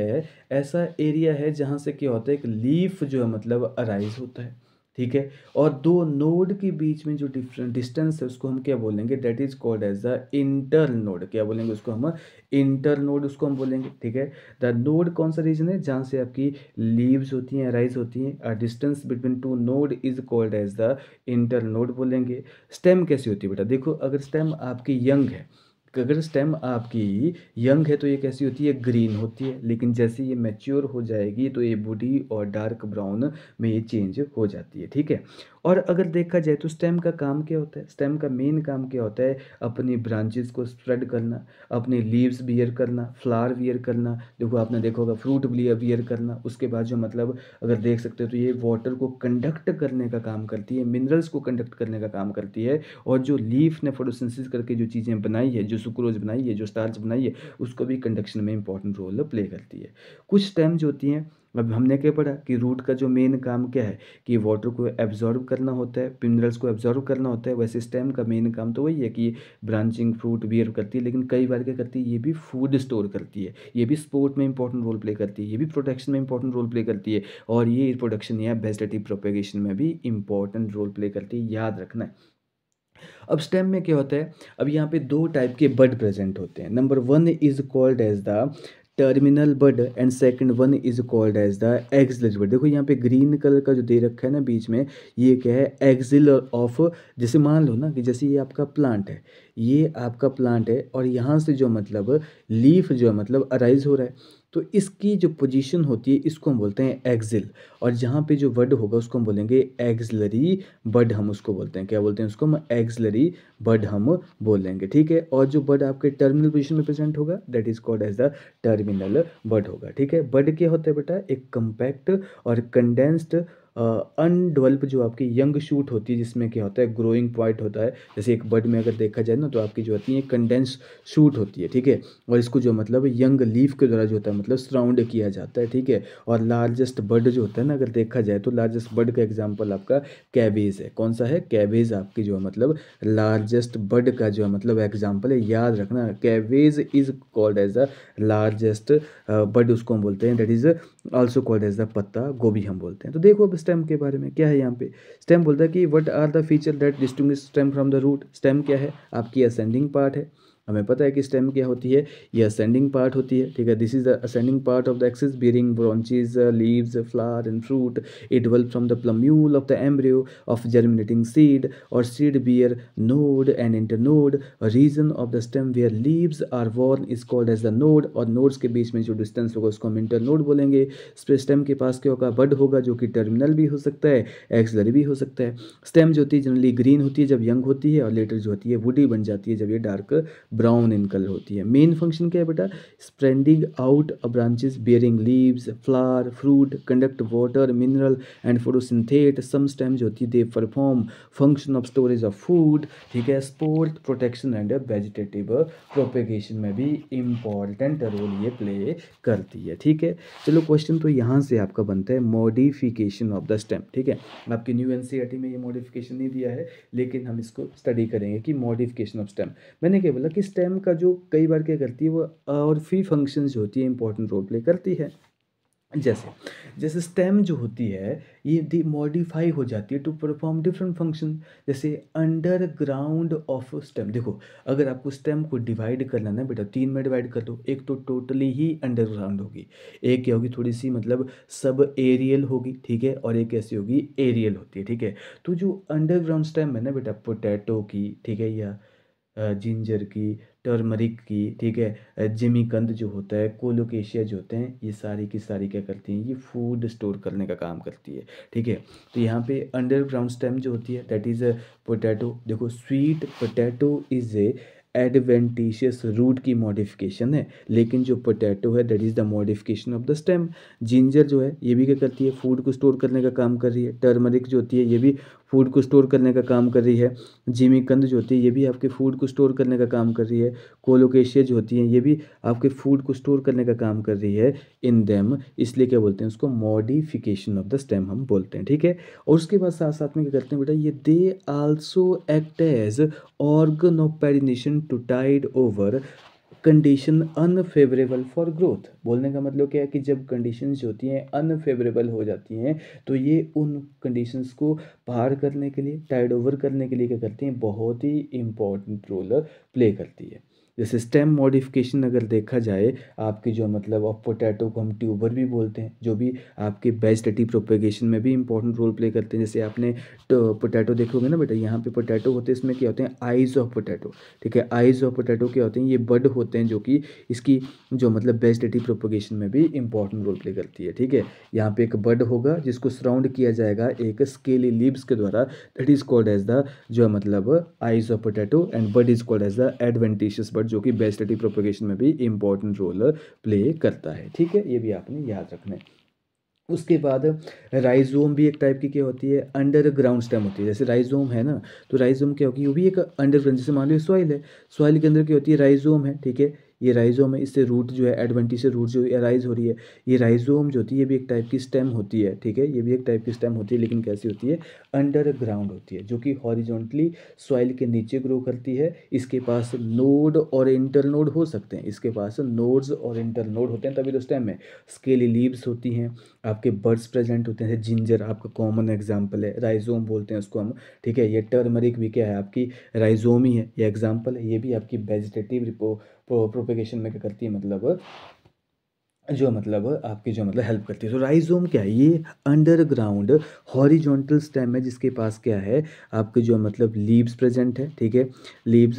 ऐसा एरिया है जहाँ से क्या होता है एक लीफ जो है मतलब अराइज होता है ठीक है और दो नोड के बीच में जो डिफरेंट डिस्टेंस है उसको हम क्या बोलेंगे that is called as the internode क्या बोलेंगे उसको हम इंटर नोड उसको हम बोलेंगे ठीक है द नोड कौन सा रीजन है जहाँ से आपकी लीव्स होती हैं राइज होती हैं distance between two node is called as the internode बोलेंगे स्टेम कैसी होती है बेटा देखो अगर स्टेम आपकी यंग है अगर स्टेम आपकी यंग है तो ये कैसी होती है ग्रीन होती है लेकिन जैसे ये मैच्योर हो जाएगी तो ये बूढ़ी और डार्क ब्राउन में ये चेंज हो जाती है ठीक है और अगर देखा जाए तो स्टेम का काम क्या होता है स्टेम का मेन काम क्या होता है अपनी ब्रांचेस को स्प्रेड करना अपने लीव्स बियर करना फ्लावर बियर करना देखो आपने देखा होगा फ्रूट बियर करना उसके बाद जो मतलब अगर देख सकते हो तो ये वाटर को कंडक्ट करने का काम करती है मिनरल्स को कंडक्ट करने का काम करती है और जो लीफ ने फोटोसिंथेसिस करके जो चीज़ें बनाई है जो सुक्रोज बनाई है जो स्टार्च बनाई है उसको भी कंडक्शन में इंपॉर्टेंट रोल प्ले करती है कुछ स्टेम्स होती हैं अब हमने क्या पढ़ा कि रूट का जो मेन काम क्या है कि वाटर को एब्जॉर्व करना होता है मिनरल्स को एब्जॉर्व करना होता है वैसे स्टेम का मेन काम तो वही है कि ब्रांचिंग फ्रूट बियर करती है लेकिन कई बार क्या करती है ये भी फूड स्टोर करती है ये भी स्पोर्ट में इंपॉर्टेंट रोल प्ले करती है ये भी प्रोटेक्शन में इंपॉर्टेंट रोल प्ले करती है और ये प्रोडक्शन या वेजिटेटिव प्रोपेगेशन में भी इंपॉर्टेंट रोल प्ले करती है याद रखना है अब स्टेम में क्या होता है अब यहाँ पे दो टाइप के बड प्रेजेंट होते हैं number one is called as the terminal bud and second one is called as the axillary bud देखो यहाँ पे ग्रीन कलर का जो दे रखा है ना बीच में ये क्या है एक्सिल ऑफ जैसे मान लो ना कि जैसे ये आपका प्लांट है ये आपका प्लांट है और यहाँ से जो मतलब लीफ जो है मतलब अराइज हो रहा है तो इसकी जो पोजीशन होती है इसको हम बोलते हैं एक्जिल और जहाँ पे जो वर्ड होगा उसको हम बोलेंगे एक्जलरी बर्ड हम उसको बोलते हैं क्या बोलते हैं उसको हम एक्जलरी बर्ड हम बोलेंगे ठीक है और जो बर्ड आपके टर्मिनल पोजिशन में प्रेजेंट होगा that is called as the terminal bud होगा ठीक है बर्ड क्या होता है बेटा एक कंपैक्ट और कंडेंस्ड अनडेवलप जो आपकी यंग शूट होती है जिसमें क्या होता है ग्रोइंग पॉइंट होता है जैसे एक बर्ड में अगर देखा जाए ना तो आपकी जो होती है कंडेंस शूट होती है ठीक है और इसको जो मतलब यंग लीफ के द्वारा जो होता है मतलब सराउंड किया जाता है ठीक है और लार्जेस्ट बर्ड जो होता है ना अगर देखा जाए तो लार्जेस्ट बर्ड का एग्जाम्पल आपका कैबेज है कौन सा है कैबेज आपकी जो है मतलब लार्जेस्ट बर्ड का जो है मतलब एग्जाम्पल है याद रखना cabbage is called as a largest bud उसको हम बोलते हैं that is also called as the patta gobhi हम बोलते हैं तो देखो अब स्टेम के बारे में क्या है यहाँ पे स्टेम बोलता है कि what are the feature that distinguish stem from the root stem क्या है आपकी असेंडिंग पार्ट है हमें पता है कि स्टेम क्या होती है ये असेंडिंग पार्ट होती है ठीक है this is the ascending part of the axis bearing branches leaves flower and fruit it develop from the plumule of the embryo of germinating seed और seed bear node and internode region of the stem where leaves are borne is called as the node और nodes के बीच में जो distance होगा उसको हम inter internode बोलेंगे स्टेम के पास क्या होगा बड होगा जो कि टर्मिनल भी हो सकता है एक्सलरी भी हो सकता है स्टेम जो होती है जनरली ग्रीन होती है जब यंग होती है और लेटर जो होती है वुडी बन जाती है जब ये डार्क ब्राउन इन कलर होती है मेन फंक्शन क्या है बेटा spreading out branches bearing leaves flower fruit conduct water mineral and photosynthate some stems होती है they perform function of storage of food ठीक है support protection and vegetative propagation में भी इम्पॉर्टेंट रोल ये प्ले करती है ठीक है चलो क्वेश्चन तो यहाँ से आपका बनता है मॉडिफिकेशन ऑफ द स्टेम ठीक है आपके न्यू एन e में ये मॉडिफिकेशन नहीं दिया है लेकिन हम इसको स्टडी करेंगे कि मॉडिफिकेशन ऑफ स्टेम मैंने क्या बोला कि स्टेम का जो कई बार क्या करती है वो और फ्री फंक्शंस जो होती है इंपॉर्टेंट रोल प्ले करती है जैसे जैसे स्टेम जो होती है ये मॉडिफाई हो जाती है टू परफॉर्म डिफरेंट फंक्शन जैसे अंडरग्राउंड ऑफ स्टेम देखो अगर आपको स्टेम को डिवाइड करना ना बेटा तीन में डिवाइड कर दो एक तो टोटली ही अंडरग्राउंड होगी एक क्या होगी थोड़ी सी मतलब सब एरियल होगी ठीक है और एक ऐसी होगी एरियल होती है ठीक है तो जो अंडरग्राउंड स्टेम है ना बेटा पोटैटो की ठीक है या जिंजर की टर्मरिक की ठीक है जिमीकंद जो होता है कोलोकेशिया जो होते हैं ये सारी की सारी क्या करती हैं ये फूड स्टोर करने का काम करती है ठीक है तो यहाँ पे अंडरग्राउंड स्टेम जो होती है दैट इज़ अ पोटैटो देखो sweet potato is a adventitious root की मॉडिफिकेशन है लेकिन जो पोटैटो है that is the modification of the stem ginger जो है ये भी क्या करती है फूड को स्टोर करने का काम कर रही है टर्मरिक जो होती है ये भी फूड को स्टोर करने का काम कर रही है जिमी कंद जो होती है ये भी आपके फूड को स्टोर करने का काम कर रही है कोलोकेशिया जो होती हैं ये भी आपके फूड को स्टोर करने का काम कर रही है इन दैम इसलिए क्या बोलते हैं उसको मॉडिफिकेशन ऑफ द स्टेम हम बोलते हैं ठीक है और उसके बाद साथ साथ में क्या करते हैं बेटा ये they also act as organ of perennation to tide over condition unfavourable for growth बोलने का मतलब क्या है कि जब कंडीशंस होती हैं अनफेवरेबल हो जाती हैं तो ये उन कंडीशंस को पार करने के लिए टाइड ओवर करने के लिए क्या करती हैं बहुत ही इम्पॉर्टेंट रोल प्ले करती है जैसे स्टेम मॉडिफिकेशन अगर देखा जाए आपकी जो मतलब ऑफ पोटैटो को हम ट्यूबर भी बोलते हैं जो भी आपके वेजिटेटिव प्रोपेगेशन में भी इंपॉर्टेंट रोल प्ले करते हैं जैसे आपने तो पोटैटो देखोगे ना बेटा यहाँ पे पोटैटो होते हैं इसमें क्या होते हैं आइज ऑफ पोटैटो ठीक है आइज ऑफ पोटैटो क्या होते हैं ये बड होते हैं जो कि इसकी जो मतलब वेजिटेटिव प्रोपोगेशन में भी इंपॉर्टेंट रोल प्ले करती है ठीक है यहाँ पर एक बड होगा जिसको सराउंड किया जाएगा एक स्केली लीव्स के द्वारा that is called as the जो मतलब eyes of potato and bud is called as the adventitious bud जो कि बेस्ट प्रोपोगेशन में भी इंपॉर्टेंट रोल प्ले करता है ठीक है ये भी आपने याद रखना है उसके बाद राइजोम भी एक टाइप की क्या होती है अंडरग्राउंड स्टेम होती है जैसे राइजोम है ना तो राइजोम क्या होगी वो भी एक अंडरग्राउंड जैसे मान लो सॉइल है सॉइल के अंदर क्या होती है राइजोम है ठीक है ये राइजोम है इससे रूट जो है से रूट जो राइज हो रही है ये राइजोम जो होती है ये भी एक टाइप की स्टेम होती है ठीक है ये भी एक टाइप की स्टेम होती है लेकिन कैसी होती है अंडरग्राउंड होती है जो कि हॉरिजॉन्टली सॉइल के नीचे ग्रो करती है इसके पास नोड और इंटर नोड हो सकते हैं इसके पास नोड्स और इंटर नोड होते हैं तभी तो स्टेम है स्केली लीव्स होती हैं आपके बर्ड्स प्रेजेंट होते हैं जिंजर आपका कॉमन एग्जाम्पल है राइजोम बोलते हैं उसको हम ठीक है ये टर्मरिक भी क्या है आपकी राइजोम ही है ये एग्जाम्पल है ये भी आपकी वेजिटेटिव रिपो प्रो प्रोपेगेशन में क्या करती है मतलब जो मतलब आपकी जो मतलब हेल्प करती है तो राइजोम क्या है ये अंडरग्राउंड हॉरिजॉन्टल स्टेम है जिसके पास क्या है आपके जो मतलब लीव्स प्रेजेंट है ठीक है लीव्स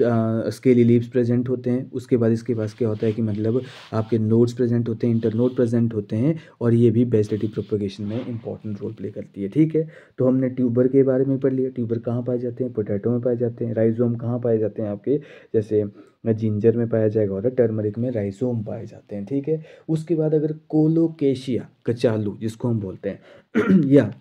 स्केली लीव्स प्रेजेंट होते हैं उसके बाद इसके पास क्या होता है कि मतलब आपके नोड्स प्रेजेंट होते हैं नोड प्रेजेंट होते हैं और ये भी वेजिटेटिव प्रोपोगेशन में इंपॉर्टेंट रोल प्ले करती है ठीक है तो हमने ट्यूबर के बारे में पढ़ लिया ट्यूबर कहाँ पाए जाते हैं पोटैटो में पाए जाते हैं राइजोम कहाँ पाए जाते हैं आपके जैसे जिंजर में पाया जाएगा और टर्मरिक में राइसोम पाए जाते हैं ठीक है उसके बाद अगर कोलोकेशिया कचालू जिसको हम बोलते हैं या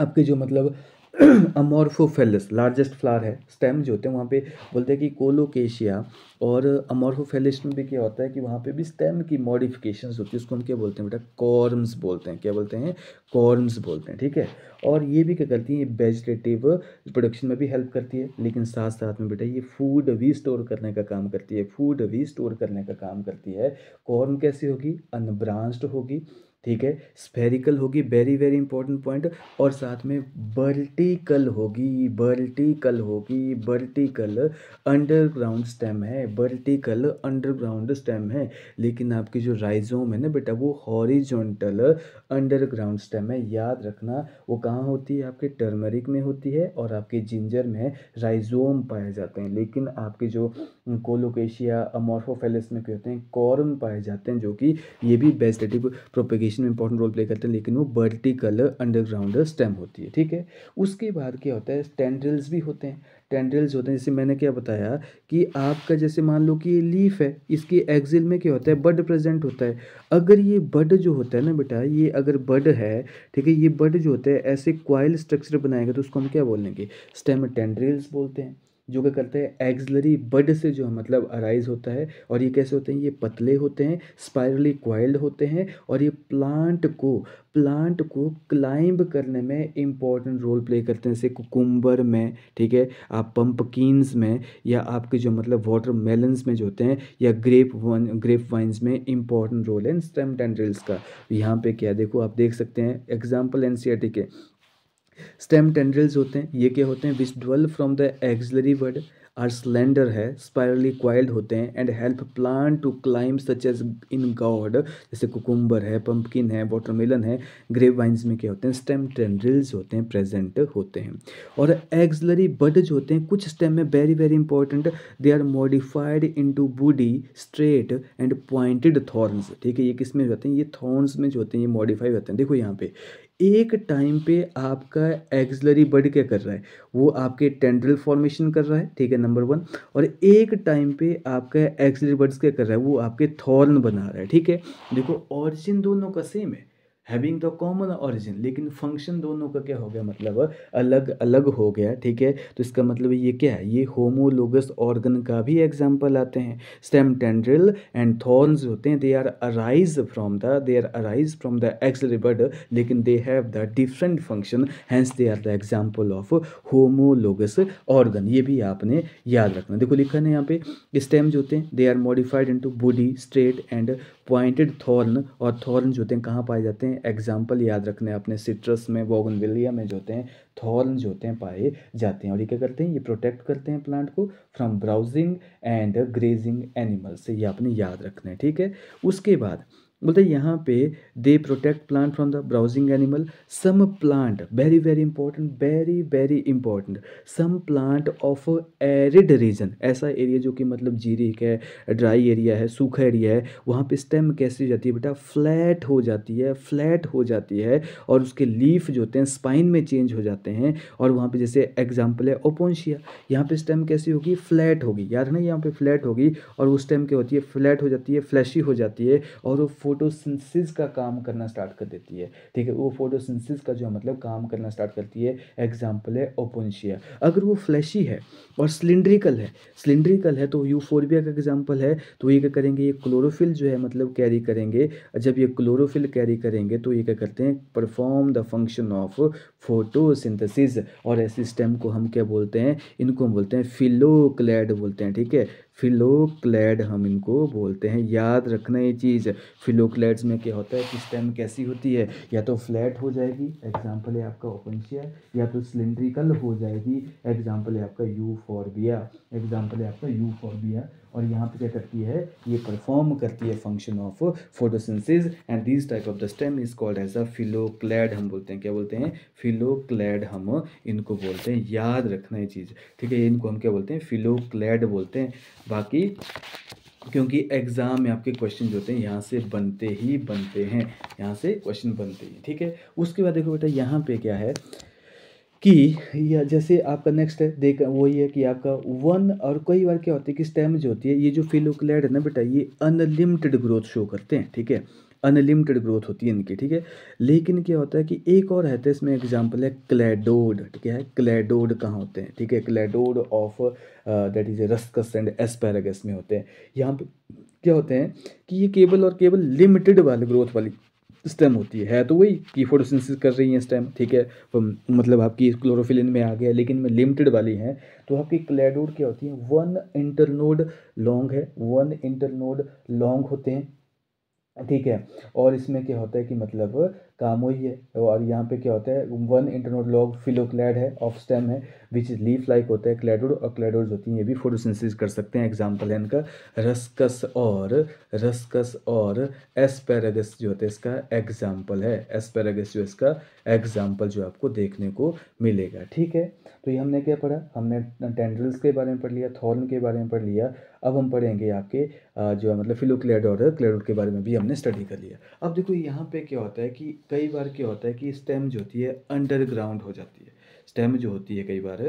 आपके जो मतलब अमोरफोफेलिस लार्जेस्ट फ्लावर है स्टेम जो होते हैं वहाँ पे बोलते हैं कि कोलोकेशिया और अमोरफोफेलिस में भी क्या होता है कि वहाँ पे भी स्टेम की मॉडिफिकेशन होती है उसको हम क्या बोलते हैं बेटा कॉर्म्स बोलते हैं क्या बोलते हैं कॉर्म्स बोलते हैं ठीक है और ये भी क्या करती है वेजिटेटिव प्रोडक्शन में भी हेल्प करती है लेकिन साथ साथ में बेटा ये फूड भी स्टोर करने का काम करती है फूड भी स्टोर करने का काम करती है कॉर्म कैसी होगी अनब्रांच्ड होगी ठीक है स्फेरिकल होगी वेरी वेरी इंपॉर्टेंट पॉइंट और साथ में वर्टिकल होगी वर्टिकल होगी वर्टिकल अंडरग्राउंड स्टेम है वर्टिकल अंडरग्राउंड स्टेम है लेकिन आपकी जो राइजोम है ना बेटा वो हॉरिजॉन्टल अंडरग्राउंड स्टेम है याद रखना वो कहाँ होती है आपके टर्मरिक में होती है और आपके जिंजर में राइजोम पाए जाते हैं लेकिन आपके जो कोलोकेशिया अमोर्फोफेलिस में क्या होते हैं कॉर्म पाए जाते हैं जो कि ये भी वेजिटेटिव प्रोपेगेशन में इंपॉर्टेंट रोल प्ले करते हैं लेकिन वो वर्टिकल अंडरग्राउंड स्टेम होती है ठीक है उसके बाद क्या होता है टेंड्रिल्स भी होते हैं टेंड्रिल्स होते हैं जैसे मैंने क्या बताया कि आपका जैसे मान लो कि ये लीफ है इसके एक्जिल में क्या होता है बड प्रेजेंट होता है अगर ये बड जो होता है ना बेटा ये अगर बड है ठीक है ये बड जो होता है ऐसे क्वाइल स्ट्रक्चर बनाएगा तो उसको हम क्या बोलेंगे स्टेम टेंड्रिल्स बोलते हैं जो क्या करते हैं एग्जलरी बड से जो मतलब अराइज होता है और ये कैसे होते हैं ये पतले होते हैं स्पायरली क्वाइल्ड होते हैं और ये प्लांट को प्लांट को क्लाइंब करने में इम्पॉर्टेंट रोल प्ले करते हैं जैसे कुकुम्बर में ठीक है आप पम्पकिन्स में या आपके जो मतलब वाटर मेलन्स में जो होते हैं या ग्रेप वन ग्रेप वाइन्स में इम्पॉर्टेंट रोल है स्टेम टेंड्रिल्स का यहाँ पे क्या देखो आप देख सकते हैं एग्जाम्पल एन के स्टेम टेंड्रिल्स होते हैं ये क्या होते हैं which develop from the axillary bud are slender है स्पायरली क्वाइल्ड होते हैं and help plant to climb such as in gourd जैसे कुकुम्बर है पम्पकिन है वाटरमेलन है ग्रेव वाइन्स में क्या होते हैं स्टेम टेंड्रिल्स होते हैं प्रेजेंट होते हैं और एग्जलरी बड जो होते हैं कुछ स्टेम में very very important they are modified into woody straight and pointed thorns ठीक है ये किस में होते हैं ये थॉर्न्स में जो होते हैं ये मॉडिफाई होते हैं देखो यहाँ पे एक टाइम पे आपका एक्सलरी बड क्या कर रहा है वो आपके टेंड्रल फॉर्मेशन कर रहा है ठीक है नंबर वन और एक टाइम पे आपका एक्सलरी बड्स क्या कर रहा है वो आपके थॉर्न बना रहा है ठीक है देखो ऑरिजिन दोनों का सेम है हैविंग द कॉमन ऑरिजिन लेकिन फंक्शन दोनों का क्या हो गया मतलब अलग अलग हो गया ठीक है तो इसका मतलब ये क्या है ये होमोलोगस ऑर्गन का भी एग्जाम्पल आते हैं स्टेम टेंड्रिल एंड थॉर्न्स होते हैं they are arise from the they are arise from the axillary bud लेकिन they have the different function hence they are the example of homologous organ ये भी आपने याद रखना देखो लिखा है यहाँ पे स्टेम जो होते हैं they are modified into woody straight and pointed thorn और थॉर्न जो होते हैं कहाँ पाए जाते हैं एग्जाम्पल याद रखने अपने सिट्रस में विलिया में जो होते हैं थॉर्न जो होते हैं पाए जाते हैं और ये क्या करते हैं ये प्रोटेक्ट करते हैं प्लांट को from browsing and grazing animals ये अपने याद रखना है ठीक है उसके बाद बोलते यहाँ पे they protect plant from the browsing animal some plant very very important very very important some plant of arid region ऐसा एरिया जो कि मतलब जीरिक है ड्राई एरिया है सूखा एरिया है वहाँ पे स्टेम कैसी हो जाती है बेटा फ्लैट हो जाती है फ्लैट हो जाती है और उसके लीफ जो होते हैं स्पाइन में चेंज हो जाते हैं और वहाँ पर जैसे एग्जाम्पल है ओपोन्शिया यहाँ पर स्टेम कैसी होगी फ्लैट होगी यार ना यहाँ पे फ्लैट होगी और उस स्टेम क्या होती है फ्लैट हो जाती है फ्लैशी हो जाती है और वो फोटोसिंथेसिस का काम करना स्टार्ट कर देती है ठीक है वो फोटोसिंथेसिस का जो मतलब काम करना स्टार्ट करती है एग्जाम्पल है ओपनशिया अगर वो फ्लैशी है और सिलेंड्रिकल है सिलेंड्रिकल है तो यूफोरबिया का एग्जाम्पल है तो ये क्या करेंगे ये क्लोरोफिल जो है मतलब कैरी करेंगे जब ये क्लोरोफिल कैरी करेंगे तो ये क्या करते हैं perform the function of photosynthesis और ऐसे स्टेम को हम क्या बोलते हैं इनको हम बोलते हैं फिलोक्लैड बोलते हैं ठीक है फिलोक्लैड हम इनको बोलते हैं याद रखना ये चीज़ फिलोक्लैड्स में क्या होता है कि स्टेम कैसी होती है या तो फ्लैट हो जाएगी एग्जाम्पल है आपका ओपनशिया या तो सिलेंड्रिकल हो जाएगी एग्जाम्पल है आपका यू फॉर्बिया एग्जाम्पल है आपका यू फॉर्बिया और यहाँ पे क्या करती है ये परफॉर्म करती है function of photosynthesis and this type of the stem is called as a phylloclade हम बोलते हैं क्या बोलते हैं फिलोक्लैड हम इनको बोलते हैं याद रखना ये चीज़ ठीक है इनको हम क्या बोलते हैं फिलोक्लैड बोलते हैं बाकी क्योंकि एग्ज़ाम में आपके क्वेश्चन जो होते हैं यहाँ से बनते ही बनते हैं यहाँ से क्वेश्चन बनते ही ठीक है उसके बाद देखो बेटा यहाँ पे क्या है कि या जैसे आपका नेक्स्ट है देख वही है कि आपका वन और कई बार क्या होता है कि स्टेम जो होती है ये जो फिलोक्लैड है ना बेटा ये अनलिमिटेड ग्रोथ शो करते हैं ठीक है अनलिमिटेड ग्रोथ होती है इनकी ठीक है लेकिन क्या होता है कि एक और है तो इसमें एग्जाम्पल है क्लेडोड ठीक है क्लेडोड कहाँ होते हैं ठीक है cladode of that is ruscus and asparagus में होते हैं यहाँ पे क्या होते हैं कि ये केबल और केबल लिमिटेड वाले ग्रोथ वाली स्टेम होती है, है तो वही की फोटोसिंथेसिस कर रही है स्टेम ठीक है मतलब आपकी क्लोरोफिलिन में आ गया लेकिन मैं लिमिटेड वाली हैं तो आपकी क्लेडोड क्या होती है वन इंटरनोड लॉन्ग है वन इंटरनोड लॉन्ग होते हैं ठीक है और इसमें क्या होता है कि मतलब काम वही है और यहाँ पे क्या होता है वन इंटरनोड लॉग फिलोक्लैड है ऑफ स्टेम है विच इज लीफ लाइक होता है क्लैडोड और क्लैडोड होती हैं ये भी फोटोसिंथेसिस कर सकते हैं एग्जांपल है इनका रसकस और रसकस और एस्पेरागस जो होता है इसका एग्जाम्पल है एस्पेरागस जो इसका एग्जाम्पल जो आपको देखने को मिलेगा ठीक है तो ये हमने क्या पढ़ा हमने टेंड्रल्स के बारे में पढ़ लिया थॉर्न के बारे में पढ़ लिया अब हम पढ़ेंगे आपके जो है मतलब फिलोक्लेड और क्लेडोड के बारे में भी हमने स्टडी कर लिया अब देखो यहाँ पे क्या होता है कि कई बार क्या होता है कि स्टेम जो होती है अंडरग्राउंड हो जाती है स्टेम जो होती है कई बार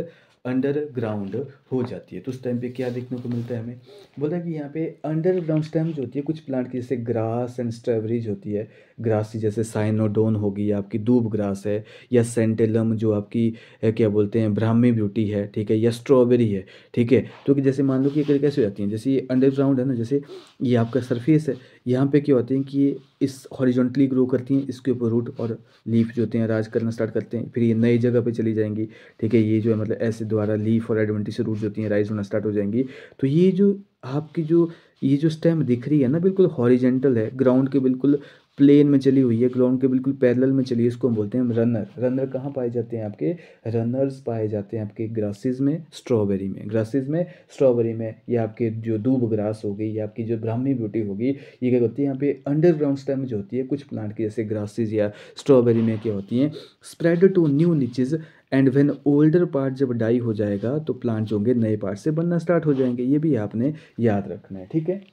अंडरग्राउंड हो जाती है तो उस टाइम पे क्या देखने को मिलता है हमें बोला कि यहाँ पे अंडरग्राउंड स्टेम जो होती है कुछ प्लांट की जैसे ग्रास एंड स्ट्रॉबेरीज होती है ग्रास की जैसे साइनोडोन होगी आपकी दूब ग्रास है या सेंटेलम जो आपकी क्या बोलते हैं ब्राह्मी ब्यूटी है ठीक है या स्ट्रॉबेरी है ठीक है तो कि जैसे मान लो कि कैसे हो जाती है जैसे ये अंडरग्राउंड है ना जैसे ये आपका सरफेस है यहाँ पे क्या होते हैं कि इस हॉरिजॉन्टली ग्रो करती हैं इसके ऊपर रूट और लीफ जो होते हैं राज करना स्टार्ट करते हैं फिर ये नई जगह पे चली जाएंगी ठीक है ये जो है मतलब ऐसे द्वारा लीफ और एडवेंटिस रूट जो होती हैं राइज होना स्टार्ट हो जाएंगी तो ये जो आपकी जो ये जो स्टेम दिख रही है ना बिल्कुल हॉरिजेंटल है ग्राउंड के बिल्कुल प्लेन में चली हुई है ग्राउंड के बिल्कुल पैरेलल में चली है इसको हम बोलते हैं रनर रनर कहाँ पाए जाते हैं आपके रनर्स पाए जाते हैं आपके ग्रासेस में स्ट्रॉबेरी में ग्रासेस में स्ट्रॉबेरी में या आपके जो दूब ग्रास हो गई या आपकी जो ब्राह्मी ब्यूटी होगी ये क्या होती है यहाँ पे अंडरग्राउंड स्टेम जो होती है कुछ प्लांट की जैसे ग्रासेज या स्ट्रॉबेरी में क्या होती हैं spread to new niches and when older part जब डाई हो जाएगा तो प्लांट जो होंगे नए पार्ट से बनना स्टार्ट हो जाएंगे ये भी आपने याद रखना है ठीक है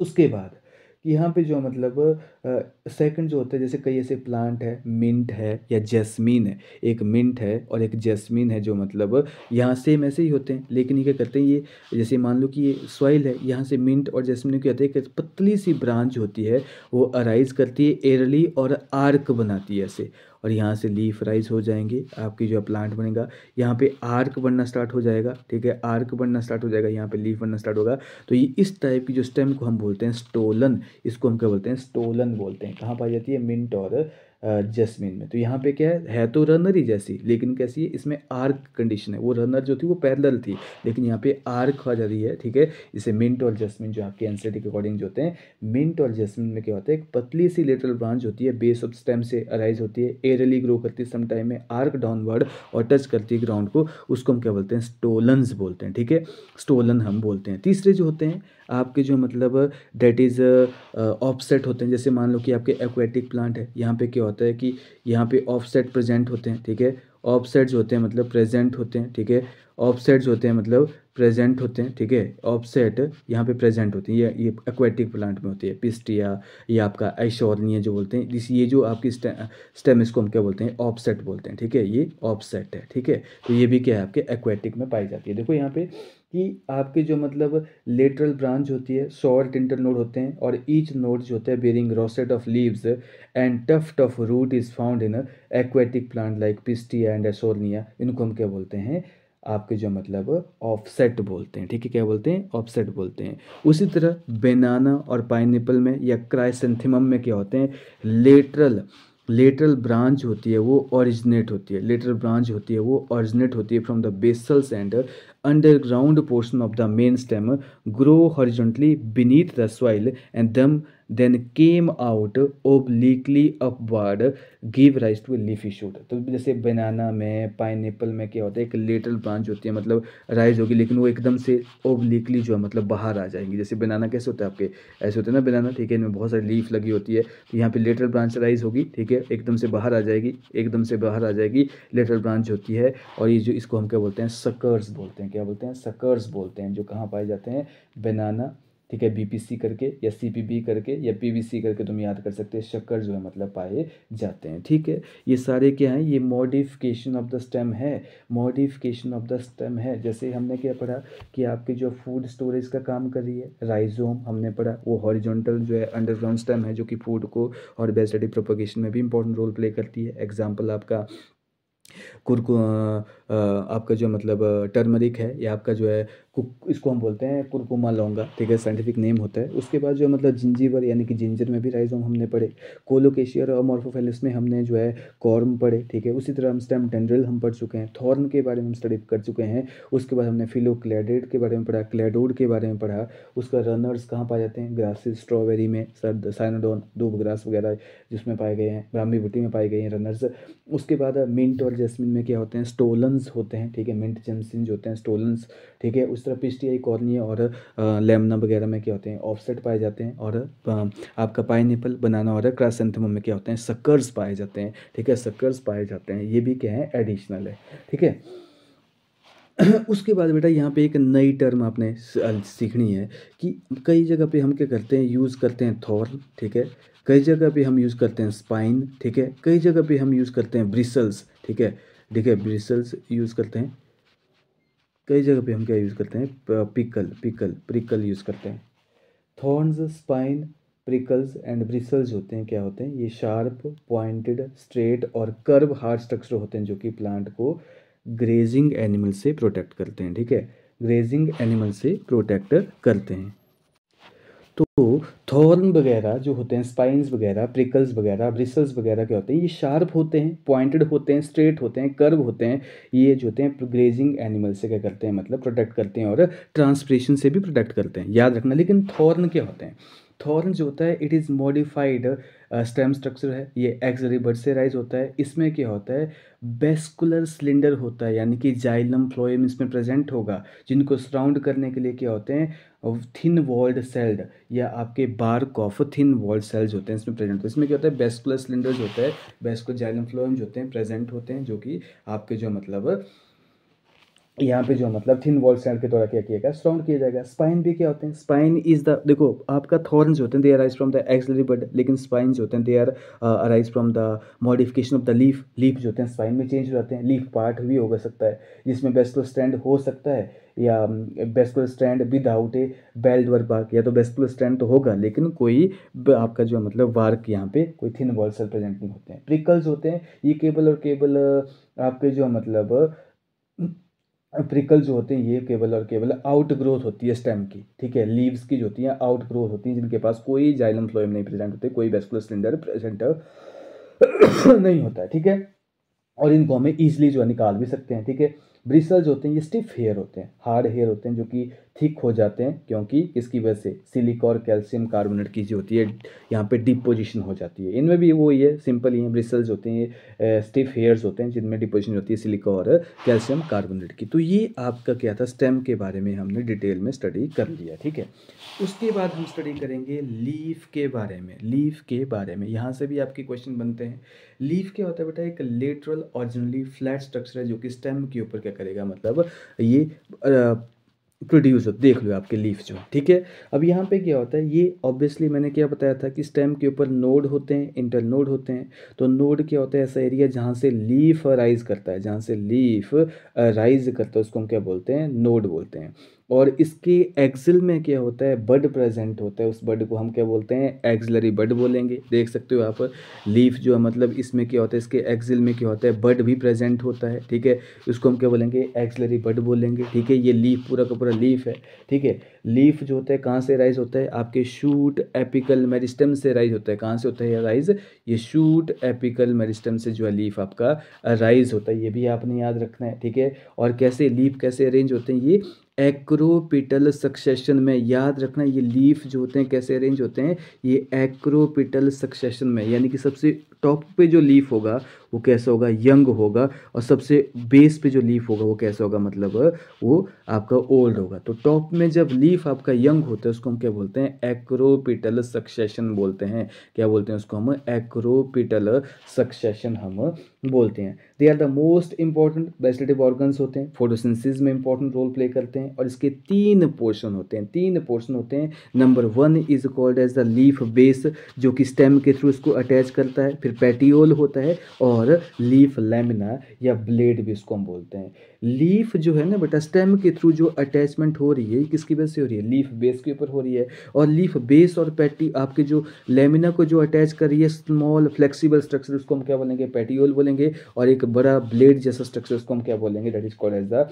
उसके बाद कि यहाँ पे जो मतलब सेकंड जो होता है जैसे कई ऐसे प्लांट है मिंट है या जैस्मीन है एक मिंट है और एक जैस्मीन है जो मतलब यहाँ सेम ऐसे ही होते हैं लेकिन ये क्या करते हैं ये जैसे मान लो कि ये सॉइल है यहाँ से मिंट और जैस्मिन क्या होता है पतली सी ब्रांच होती है वो अराइज करती है एरली और आर्क बनाती है ऐसे और यहाँ से लीफ राइज हो जाएंगे आपकी जो है प्लांट बनेगा यहाँ पे आर्क बनना स्टार्ट हो जाएगा ठीक है आर्क बनना स्टार्ट हो जाएगा यहाँ पे लीफ बनना स्टार्ट होगा तो ये इस टाइप की जो स्टेम को हम बोलते हैं स्टोलन इसको हम क्या बोलते हैं स्टोलन बोलते हैं कहाँ पाई जाती है मिंट और जैस्मिन में तो यहाँ पे क्या है है तो रनर ही जैसी लेकिन कैसी है इसमें आर्क कंडीशन है वो रनर जो थी वो पैरल थी लेकिन यहाँ पे आर्क आ जा रही है ठीक है इसे मिंट और जैस्मिन जो आपके एन के अकॉर्डिंग जो होते हैं मिंट और जैस्मिन में क्या होता है एक पतली सी लेटरल ब्रांच होती है बेस ऑफ स्टेम से अराइज होती है एयरली ग्रो करती है समटाइम में आर्क डाउनवर्ड और टच करती है ग्राउंड को उसको हम क्या बोलते हैं स्टोलन बोलते हैं ठीक है स्टोलन हम बोलते हैं तीसरे जो होते हैं आपके जो मतलब डेट इज़ ऑफसेट होते हैं जैसे मान लो कि आपके एक्वेटिक प्लांट है यहाँ पे क्या होता है कि यहाँ पे ऑफसेट प्रेजेंट होते हैं ठीक है ऑफसेट्स होते हैं मतलब प्रेजेंट होते हैं ठीक है ऑफसेट्स होते हैं मतलब प्रेजेंट होते हैं ठीक है ऑफसेट यहाँ पे प्रेजेंट होते हैं ये ये एक्वेटिक प्लांट में होती है पिस्टिया या आपका ऐशोर्निया जो बोलते हैं जिस ये जो आपकी स्टेम इसको हम क्या बोलते हैं ऑफसेट बोलते हैं ठीक है ये ऑफसेट है ठीक है तो ये भी क्या है आपके एक्वेटिक में पाई जाती है देखो यहाँ पे कि आपके जो मतलब लेटरल ब्रांच होती है शॉर्ट इंटर नोड होते हैं और ईच नोड जो होता है bearing rosette of leaves and tuft of root is found in aquatic plant like pistia and eichhornia इनको हम क्या बोलते हैं आपके जो मतलब ऑफसेट बोलते हैं ठीक है क्या बोलते हैं ऑफसेट बोलते हैं उसी तरह बेनाना और पाइनएप्पल में या क्राइसेंथिमम में क्या होते हैं लेटरल लेटरल ब्रांच होती है वो ओरिजिनेट होती है लेटरल ब्रांच होती है वो ओरिजिनेट होती है from the basals and underground portion of the main stem grow horizontally beneath the soil and then then came out obliquely upward give rise to leafy shoot तो जैसे बनाना में पाइन में क्या होता है एक लेटरल ब्रांच होती है मतलब राइज होगी लेकिन वो एकदम से ओब्लिकली जो है मतलब बाहर आ जाएंगी जैसे बनाना कैसे होता है आपके ऐसे होते हैं ना बनाना ठीक है इनमें बहुत सारी लीफ लगी होती है तो यहाँ पर लेटल ब्रांच राइज होगी ठीक है एकदम से बाहर आ जाएगी एकदम से बाहर आ जाएगी लेटल ब्रांच होती है और ये जो इसको हम क्या बोलते हैं सकर्स बोलते हैं क्या बोलते हैं सकर्स बोलते हैं जो कहाँ पाए जाते हैं बनाना ठीक है बीपीसी करके या सीपीबी करके या पीवीसी करके तुम याद कर सकते हैं शक्कर जो है मतलब पाए जाते हैं ठीक है ये सारे क्या हैं ये मॉडिफिकेशन ऑफ द स्टेम है मॉडिफिकेशन ऑफ द स्टेम है जैसे हमने क्या पढ़ा कि आपके जो फूड स्टोरेज का काम कर रही है राइजोम हमने पढ़ा वो हॉरिजॉन्टल जो है अंडरग्राउंड स्टेम है जो कि फूड को और बेसडी प्रोपोगेशन में भी इंपॉर्टेंट रोल प्ले करती है एग्जाम्पल आपका कुरकु आपका जो मतलब टर्मरिक है या आपका जो है कुक इसको हम बोलते हैं कुरकुमा लौंगा ठीक है साइंटिफिक नेम होता है उसके बाद जो मतलब जिंजीवर यानी कि जिंजर में भी राइजोम हमने पढ़े कोलोकेशियर और मॉर्फोफेलिस में हमने जो है कॉर्म पढ़े ठीक है उसी तरह हम स्टेम टेंड्रिल हम पढ़ चुके हैं थॉर्न के बारे में हम स्टडी कर चुके हैं उसके बाद हमने फिलोक्लेडेड के बारे में पढ़ा क्लेडोड के बारे में पढ़ा उसका रनर्स कहाँ पाए जाते हैं ग्रासेस स्ट्रॉबेरी में सर्द साइनोडोन दूब ग्रास वगैरह जिसमें पाए गए हैं ब्राह्मी बूटी में पाए गए हैं रनर्स उसके बाद मिंट और जैसमिन में क्या होते हैं स्टोलन्स होते हैं ठीक है मिंट जमसिन जो होते हैं स्टोलन्स ठीक है उस तरह पिस्टियाई कॉर्निय और लेमना वगैरह में क्या होते हैं ऑफसेट पाए जाते हैं और आपका पाइन बनाना और क्रासेंथमम में क्या होते हैं सक्कर्स पाए जाते हैं ठीक है सक्कर्स पाए जाते हैं ये भी क्या है एडिशनल है ठीक है उसके बाद बेटा यहाँ पे एक नई टर्म आपने सीखनी है कि कई जगह पे हम क्या करते हैं यूज़ करते हैं थॉर्न ठीक है कई जगह पे हम यूज़ करते हैं स्पाइन ठीक है कई जगह पे हम यूज़ करते हैं ब्रिसल्स ठीक है ठीक है ब्रिसल्स यूज़ करते हैं कई जगह पे हम क्या यूज़ करते हैं पिकल पिकल प्रिकल यूज़ करते हैं thorns spine prickles and bristles होते हैं क्या होते हैं ये शार्प पॉइंटेड स्ट्रेट और कर्व हार्ड स्ट्रक्चर होते हैं जो कि प्लांट को ग्रेजिंग एनिमल से प्रोटेक्ट करते हैं ठीक है ग्रेजिंग एनिमल से प्रोटेक्ट करते हैं तो थॉर्न वगैरह जो होते हैं स्पाइंस वगैरह प्रिकल्स वगैरह ब्रिसल्स वगैरह क्या होते हैं ये शार्प होते हैं पॉइंटेड होते हैं स्ट्रेट होते हैं कर्व होते हैं ये जो होते हैं ग्रेजिंग एनिमल से क्या करते हैं मतलब प्रोटेक्ट करते हैं और ट्रांसप्रेशन से भी प्रोटेक्ट करते हैं याद रखना लेकिन थॉर्न क्या होते हैं थॉर्न जो होता है it is modified stem structure है ये एक्स रिबर्ड से राइज होता है इसमें क्या होता है बेस्कुलर सिलेंडर होता है यानी कि जाइलम फ्लोएम इसमें प्रेजेंट होगा जिनको सराउंड करने के लिए क्या होते हैं थिन वॉल्ड सेल्ड या आपके बार ऑफ थिन वॉल्ड सेल्स होते हैं इसमें प्रेजेंट होते हैं इसमें क्या होता है बेस्कुलर सिलेंडर्स होते हैं बेस्कुलर जाइलम जो होते हैं प्रेजेंट होते हैं जो कि आपके जो मतलब यहाँ पे जो मतलब थिन वॉल स्टैंड के द्वारा क्या किया गया सराउंड किया जाएगा स्पाइन भी क्या होते हैं स्पाइन इज द देखो आपका थॉर्न जो होते हैं they arise from the axillary bud लेकिन स्पाइन जो होते हैं they are arise from the modification of the leaf leaf जो होते हैं स्पाइन में चेंज हो जाते हैं लीफ पार्ट भी हो सकता है जिसमें बेस्कुलर स्टैंड हो सकता है या vascular strand without a belt work bark या तो बेस्कुलर स्टैंड तो होगा लेकिन कोई आपका जो मतलब वार्क यहाँ पे कोई थिन वॉल्स प्रेजेंट नहीं होते हैं प्रिकल्स होते हैं ये केबल और केबल uh, आपके जो मतलब प्रिकल्स जो होते हैं ये केवल और केवल आउट ग्रोथ होती है स्टेम की ठीक है लीव्स की जो होती हैं आउट ग्रोथ होती हैं जिनके पास कोई जाइलम फ्लोएम नहीं प्रेजेंट होते कोई वेस्कुलर सिलेंडर प्रेजेंट नहीं होता है ठीक है और इनको हमें ईजिली जो है निकाल भी सकते हैं ठीक है ब्रिसल्स होते हैं ये स्टिफ हेयर होते हैं हार्ड हेयर होते हैं जो कि थिक हो जाते हैं क्योंकि किसकी वजह से सिलिका और कैल्शियम कार्बोनेट की जो होती है यहाँ पे डिपोजिशन हो जाती है इनमें भी वो ये सिंपल ये ब्रिसल्स होते हैं स्टिफ हेयर्स होते हैं जिनमें डिपोजिशन होती है सिलिका और कैल्शियम कार्बोनेट की तो ये आपका क्या था स्टेम के बारे में हमने डिटेल में स्टडी कर लिया ठीक है उसके बाद हम स्टडी करेंगे लीफ के बारे में लीफ के बारे में यहाँ से भी आपके क्वेश्चन बनते हैं लीफ क्या होता है बेटा एक लेटरल ऑरिजिनली फ्लैट स्ट्रक्चर है जो कि स्टेम के ऊपर क्या करेगा मतलब ये प्रोड्यूस हो देख लो आपके लीफ जो ठीक है अब यहाँ पे क्या होता है ये ऑब्वियसली मैंने क्या बताया था कि स्टेम के ऊपर नोड होते हैं इंटर नोड होते हैं तो नोड क्या होता है ऐसा एरिया जहाँ से लीफ राइज करता है जहाँ से लीफ राइज करता है उसको हम क्या बोलते हैं नोड बोलते हैं और इसके एक्सल में क्या होता है बड प्रेजेंट होता है उस बड को हम क्या बोलते हैं एक्सलरी बड बोलेंगे देख सकते हो यहाँ पर लीफ जो है मतलब इसमें क्या होता है इसके एक्सल में क्या होता है बड भी प्रेजेंट होता है ठीक है इसको हम क्या बोलेंगे एक्सलरी बड बोलेंगे ठीक है ये लीफ पूरा का पूरा लीफ है ठीक है लीफ जो होता है कहाँ से राइज होता है आपके शूट एपिकल मेरिस्टम से राइज होता है कहाँ से होता है राइज ये शूट एपिकल मेरिस्टम से जो है लीफ आपका राइज होता है ये भी आपने याद रखना है ठीक है और कैसे लीफ कैसे अरेंज होते हैं ये एक्रोपिटल सक्सेशन में याद रखना ये लीफ जो होते हैं कैसे अरेंज होते हैं ये एक्रोपिटल सक्सेशन में यानी कि सबसे टॉप पे जो लीफ होगा वो कैसा होगा यंग होगा और सबसे बेस पे जो लीफ होगा वो कैसा होगा मतलब वो आपका ओल्ड होगा तो टॉप में जब लीफ आपका यंग होता है उसको हम क्या बोलते हैं एक्रोपिटल सक्सेशन बोलते हैं क्या बोलते हैं उसको हम एक्रोपिटल सक्सेशन हम बोलते हैं they are the most important vegetative organs होते हैं फोटोसिंथेसिस में इंपॉर्टेंट रोल प्ले करते हैं और इसके तीन पोर्शन होते हैं तीन पोर्शन होते हैं number one is called as the leaf base जो कि स्टेम के थ्रू इसको अटैच करता है फिर पेटियोल होता है और लीफ लेमिना या ब्लेड भी इसको हम बोलते हैं लीफ जो है ना बेटा स्टेम के थ्रू जो अटैचमेंट हो रही है किसकी वजह से हो रही है लीफ बेस के ऊपर हो रही है और लीफ बेस और पैटी आपके जो लेमिना को जो अटैच कर रही है स्मॉल फ्लेक्सिबल स्ट्रक्चर उसको हम क्या बोलेंगे पेटियोल बोलेंगे और एक बड़ा ब्लेड जैसा स्ट्रक्चर उसको हम क्या बोलेंगे that is called as the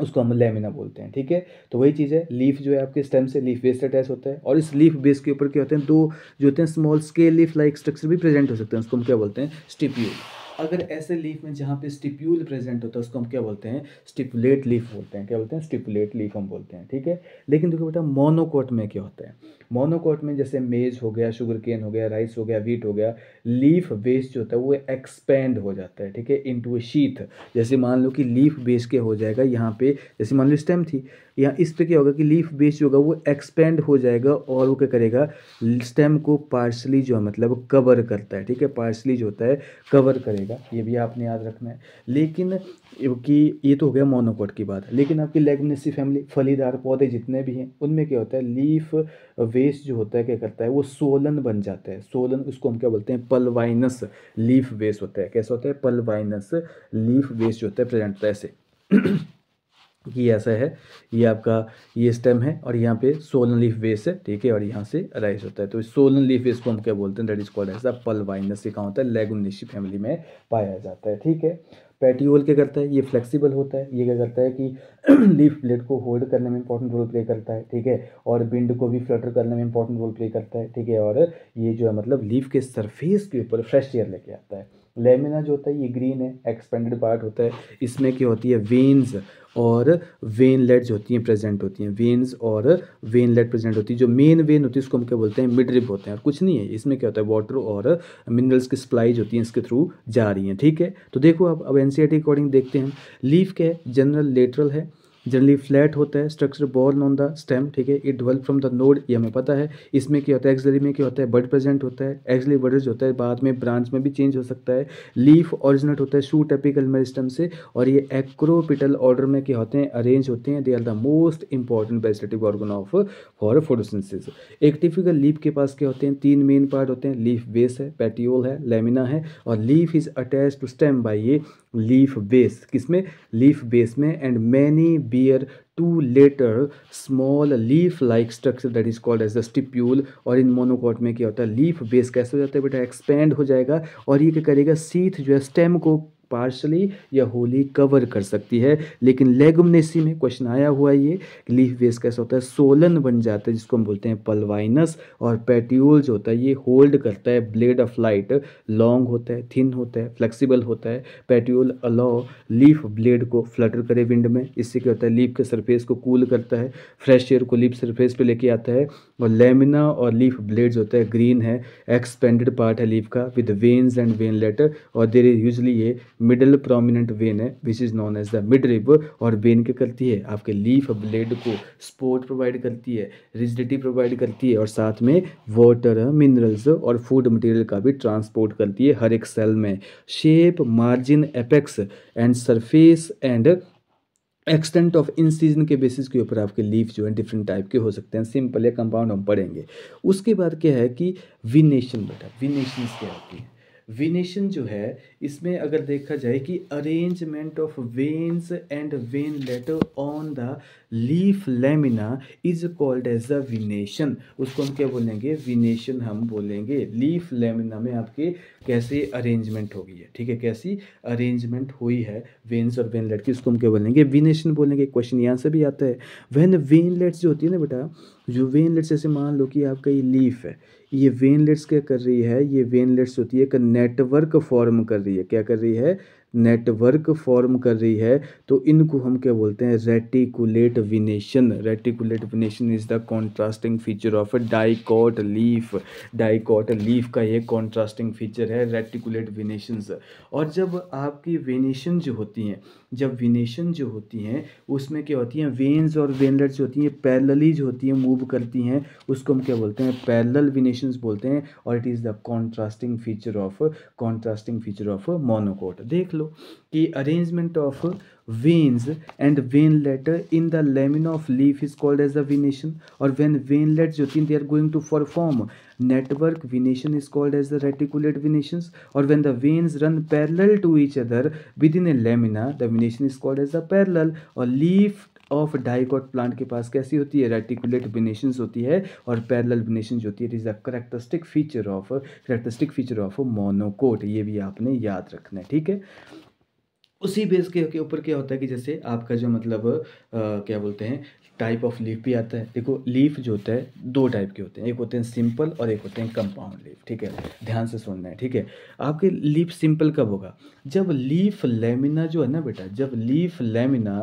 उसको हम लेमिना बोलते हैं ठीक है तो वही चीज़ है लीफ जो है आपके स्टेम से लीफ बेस अटैच होता है और इस लीफ बेस के ऊपर क्या होते हैं दो जो होते हैं small scale leaf like structure भी प्रेजेंट हो सकते हैं उसको हम क्या बोलते हैं स्टिप्यूल अगर ऐसे लीफ में जहाँ पे स्टिप्यूल प्रेजेंट होता है उसको हम क्या बोलते हैं स्टिपुलेट लीफ बोलते हैं क्या बोलते हैं स्टिपुलेट लीफ हम बोलते हैं ठीक है लेकिन देखो बेटा मोनोकोट में क्या होता है मोनोकोट में जैसे मेज हो गया शुगर केन हो गया राइस हो गया वीट हो गया लीफ बेस जो होता है वो एक्सपेंड हो जाता है ठीक है इनटू ए शीथ जैसे मान लो कि लीफ बेस के हो जाएगा यहाँ पे जैसे मान लो स्टेम थी यहाँ इस पे क्या होगा कि लीफ बेस जो होगा वो एक्सपेंड हो जाएगा और वो क्या करेगा स्टेम को पार्सली जो है मतलब कवर करता है ठीक है पार्सली जो होता है कवर करेगा ये भी आपने याद रखना है लेकिन कि ये तो हो गया मोनोकोट की बात लेकिन आपकी लेगनेसी फैमिली फलीदार पौधे जितने भी हैं उनमें क्या होता है लीफ वेस्ट जो होता है क्या करता है वो सोलन बन जाता है सोलन उसको हम क्या बोलते हैं पलवाइनस लीफ वेस्ट होता है कैसा होता है पलवाइनस लीफ वेस्ट जो होता है प्रेजेंट होता है ऐसे ये ऐसा है ये आपका ये स्टेम है और यहाँ पे सोलन लीफ वेस है ठीक है और यहाँ से अराइज होता है तो सोलन लीफ वेस को हम क्या बोलते हैं that is called as the pulvinus ये कहाँ होता है लेगुनिशी फैमिली में पाया जाता है ठीक है पैटीओल क्या करता है ये फ्लेक्सिबल होता है ये क्या करता है कि लीफ ब्लेड को होल्ड करने में इंपॉर्टेंट रोल प्ले करता है ठीक है और बिंड को भी फ्लटर करने में इंपॉर्टेंट रोल प्ले करता है ठीक है और ये जो है मतलब लीफ के सरफेस के ऊपर फ्रेश एयर लेके आता है लेमिना जो होता है ये ग्रीन है एक्सपेंडेड पार्ट होता है इसमें क्या होती है वेन्स और वेनलेट्स होती हैं प्रेजेंट होती हैं वेन्स और वेनलेट प्रेजेंट होती है जो मेन वेन होती है उसको हम क्या बोलते हैं मिड रिप होते हैं और कुछ नहीं है इसमें क्या होता है वाटर और मिनरल्स की सप्लाई जो होती हैं इसके थ्रू जा रही हैं ठीक है तो देखो आप अब एन के अकॉर्डिंग देखते हैं लीफ क्या है जनरल लेटरल है जनरली फ्लैट होता है structure born on the stem ठीक है it develop from the node ये हमें पता है इसमें क्या होता है एक्सलरी में क्या होता है बर्ड प्रेजेंट होता है एक्सलरी बडर्स होता है बाद में ब्रांच में भी चेंज हो सकता है लीफ ऑरिजिनेट होता है शूट मेरे मेरिस्टम से और ये एक्रोपिटल ऑर्डर में क्या होते हैं अरेंज होते हैं they are the most important vegetative organ of for photosynthesis एक टिफिकल लीफ के पास क्या होते हैं तीन मेन पार्ट होते हैं लीफ बेस है पेटियोल है लेमिना है और leaf is attach to stem by ये लीफ बेस किसमें लीफ बेस में and many be appear two later small leaf like structure that is called as the stipule और इन मोनोकॉट में क्या होता है लीफ बेस कैसे हो जाता है बेटा एक्सपेंड हो जाएगा और ये क्या करेगा सीथ जो है स्टेम को पार्शली या होली कवर कर सकती है लेकिन लेगमनेसी में क्वेश्चन आया हुआ ये लीफ बेस कैसा होता है सोलन बन जाता है जिसको हम बोलते हैं पलवाइनस और पेट्यूल जो होता है ये होल्ड करता है ब्लेड ऑफ लाइट लॉन्ग होता है थिन होता है फ्लेक्सिबल होता है पेट्यूल अलो लीफ ब्लेड को फ्लटर करे विंड में इससे क्या होता है लीफ के सरफेस को कूल करता है फ्रेश एयर को लीफ सरफेस पर लेके आता है और लेमिना और लीफ जो होता है ग्रीन है एक्सपेंडेड पार्ट है लीफ का विद वेन्स एंड वेनलेट और देर इज यूजली ये मिडल प्रोमिनेंट वेन है which is known as the mid rib और वेन क्या करती है आपके लीफ ब्लेड को स्पोर्ट प्रोवाइड करती है रिजिडिटी प्रोवाइड करती है और साथ में वाटर मिनरल्स और फूड मटेरियल का भी ट्रांसपोर्ट करती है हर एक सेल में shape margin apex and surface and extent of in season के बेसिस के ऊपर आपके लीफ जो है डिफरेंट टाइप के हो सकते हैं सिंपल या कंपाउंड हम पढ़ेंगे उसके बाद क्या है कि विनेशन बेटा विनेशन क्या होती है विनेशन जो है इसमें अगर देखा जाए कि arrangement of veins and veinlet on the leaf lamina is called as the venation उसको हम क्या बोलेंगे विनेशन हम बोलेंगे लीफ लेमिना में आपके कैसे अरेंजमेंट हो गई है ठीक है कैसी अरेंजमेंट हुई है वेन्स और वेन लेट की उसको हम क्या बोलेंगे विनेशन बोलेंगे क्वेश्चन यहाँ से भी आता है वेन वेन लेट्स जो होती है ना बेटा जो वेन लेट्स जैसे मान लो कि आपका ये लीफ है ये वेनलेट्स क्या कर रही है ये वेनलेट्स होती है एक नेटवर्क फॉर्म कर रही है क्या कर रही है नेटवर्क फॉर्म कर रही है तो इनको हम क्या बोलते हैं reticulate venation reticulate venation is the contrasting feature of dicot leaf dicot leaf का ये कॉन्ट्रास्टिंग फीचर है रेटिकुलेट विनेशन और जब आपकी विनेशन जो होती हैं जब विनेशन जो होती हैं उसमें क्या होती हैं वेन्स और वेनलेट्स जो होती हैं पैरलली जो होती हैं मूव करती हैं उसको हम क्या बोलते हैं पैरल विनेशंस बोलते हैं और it is the contrasting feature of contrasting feature of monocot देख The arrangement of veins and veinlet in the lamina of leaf is called as the venation or when veinlets jotin they are going to form network venation is called as the reticulate venations or when the veins run parallel to each other within a lamina the venation is called as the parallel or leaf of dicot plant के पास कैसी होती है reticulate बिनेशन होती है और parallel venation होती है it is a characteristic feature of characteristic feature of monocot ये भी आपने याद रखना है ठीक है उसी बेस के ऊपर क्या होता है कि जैसे आपका जो मतलब आ, क्या बोलते हैं टाइप ऑफ लीफ भी आता है देखो लीफ जो होता है दो टाइप के होते हैं एक होते हैं सिंपल और एक होते हैं कंपाउंड लीफ ठीक है ध्यान से सुनना है ठीक है आपके लीफ सिंपल कब होगा जब लीफ लेमिना जो है ना बेटा जब लीफ लेमिना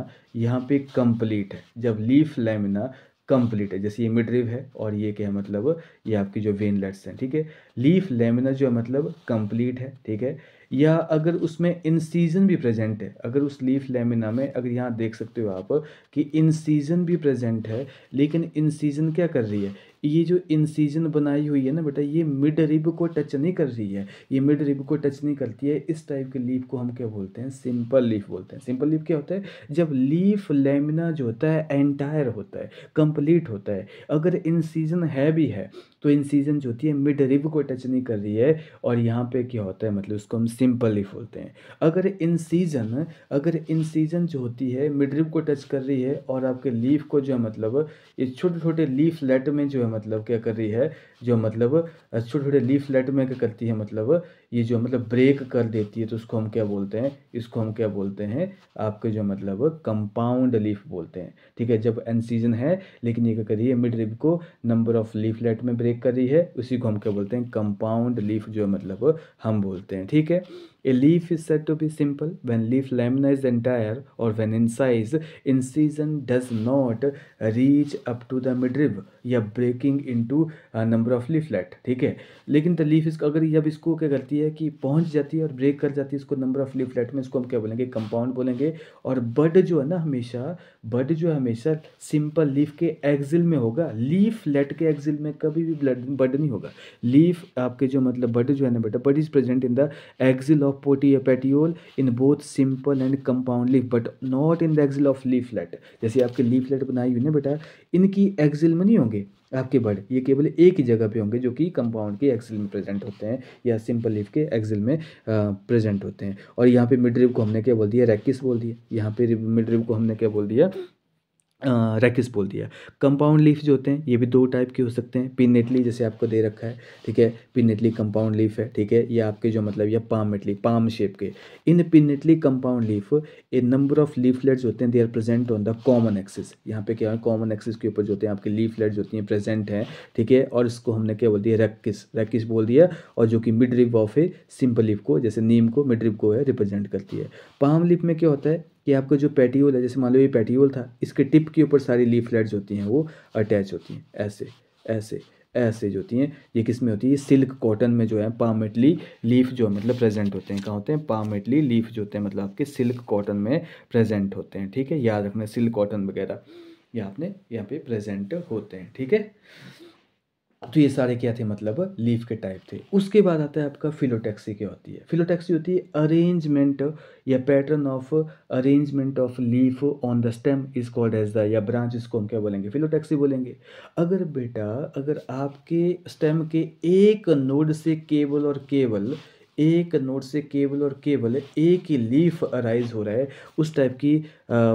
यहाँ पे कंप्लीट है जब लीफ लेमिना कंप्लीट है जैसे ये मिड्रिव है और ये क्या है मतलब ये आपकी जो वेनलेट्स हैं ठीक है लीफ लेमिना जो है मतलब कंप्लीट है ठीक है या अगर उसमें इन सीजन भी प्रेजेंट है अगर उस लीफ लेमिना में अगर यहाँ देख सकते हो आप कि इन सीजन भी प्रेजेंट है लेकिन इन सीजन क्या कर रही है ये जो इंसीजन बनाई हुई है ना बेटा ये मिड रिब को टच नहीं कर रही है ये मिड रिब को टच नहीं करती है इस टाइप के लीफ को हम क्या बोलते हैं सिंपल लीफ बोलते हैं सिंपल लीफ क्या होता है जब लीफ लेमिना जो होता है एंटायर होता है कंप्लीट होता है अगर इंसीजन है भी है तो इंसीजन जो होती है मिड रिब को टच नहीं कर रही है और यहाँ पे क्या होता है मतलब उसको हम सिंपल लीफ बोलते हैं अगर इंसीजन अगर इंसीजन जो होती है मिड रिब को टच कर रही है और आपके लीफ को जो है मतलब ये छोटे छोटे लीफ लेट में जो है मतलब क्या कर रही है जो मतलब छोटे छोटे लीफ लेट में क्या करती है मतलब ये जो मतलब ब्रेक कर देती है तो उसको हम क्या बोलते हैं इसको हम क्या बोलते हैं आपके जो मतलब कंपाउंड लीफ बोलते हैं ठीक है जब एन सीजन है लेकिन ये क्या कर रही है मिड रिप को नंबर ऑफ लीफ लेट में ब्रेक कर रही है उसी को हम क्या बोलते हैं कंपाउंड लीफ जो मतलब हम बोलते हैं ठीक है A leaf is said to be simple when leaf lamina is entire or when incised, incision does not reach up to the midrib या breaking into number of leaflet ठीक है लेकिन द लीफ इसको अगर जब इसको क्या करती है कि पहुंच जाती है और ब्रेक कर जाती है इसको नंबर ऑफ लीफलेट में इसको हम क्या बोलेंगे कंपाउंड बोलेंगे और बड जो है ना हमेशा बड जो है हमेशा सिंपल लीफ के एक्जिल में होगा लीफ लेट के एक्जिल में कभी भी ब्लड बड नहीं होगा लीफ आपके जो मतलब बड जो है ना बेटा bud is present in the axil of पोटी या petiole in both simple and compound leaf but not in the axil of leaflet जैसे आपके लीफ लेट बनाई हुई ना बेटा इनकी एक्जिल में नहीं होंगे आपके बर्ड ये केवल एक ही जगह पे होंगे जो कि कंपाउंड के एक्सिल में प्रेजेंट होते हैं या सिंपल लीफ के एक्सिल में प्रेजेंट होते हैं और यहाँ पे मिड रिब को हमने क्या बोल दिया रैकिस बोल दिया यहाँ पे मिड रिब को हमने क्या बोल दिया रैकिस बोल दिया कंपाउंड लीफ जो होते हैं ये भी दो टाइप के हो सकते हैं पिनेटली जैसे आपको दे रखा है ठीक है पिनेटली कंपाउंड लीफ है ठीक है ये आपके जो मतलब या पाम इटली पाम शेप के in pinnately compound leaf a number of leaflets होते हैं they are present on the common axis यहाँ पे क्या है कॉमन एक्सिस के ऊपर जो होते हैं आपके लीफलेट्स होती हैं प्रेजेंट हैं ठीक है और इसको हमने क्या बोल दिया रेकिस रैकिस बोल दिया और जो कि mid rib of a simple leaf को जैसे नीम को मिड रिप को है रिप्रेजेंट करती है पाम लीफ में क्या होता है कि आपका जो पेटियोल है जैसे मान लो ये पेटियोल था इसके टिप के ऊपर सारी लीफलेट्स होती हैं वो अटैच होती हैं ऐसे ऐसे ऐसे जो होती हैं ये किस में होती है सिल्क कॉटन में जो है पामेटली लीफ जो है मतलब प्रेजेंट होते हैं कहाँ होते हैं पामेटली लीफ जो होते हैं मतलब आपके सिल्क कॉटन में प्रेजेंट होते हैं ठीक है याद रखना सिल्क कॉटन वगैरह ये आपने यहाँ पे प्रेजेंट होते हैं ठीक है तो ये सारे क्या थे मतलब लीफ के टाइप थे उसके बाद आता है आपका फिलोटैक्सी क्या होती है फिलोटैक्सी होती है अरेंजमेंट या pattern of arrangement of leaf on the stem is called as the या ब्रांच इसको हम क्या बोलेंगे फिलोटैक्सी बोलेंगे अगर बेटा अगर आपके स्टेम के एक नोड से केबल और केवल एक नोड से केवल और केवल एक ही लीफ अराइज हो रहा है उस टाइप की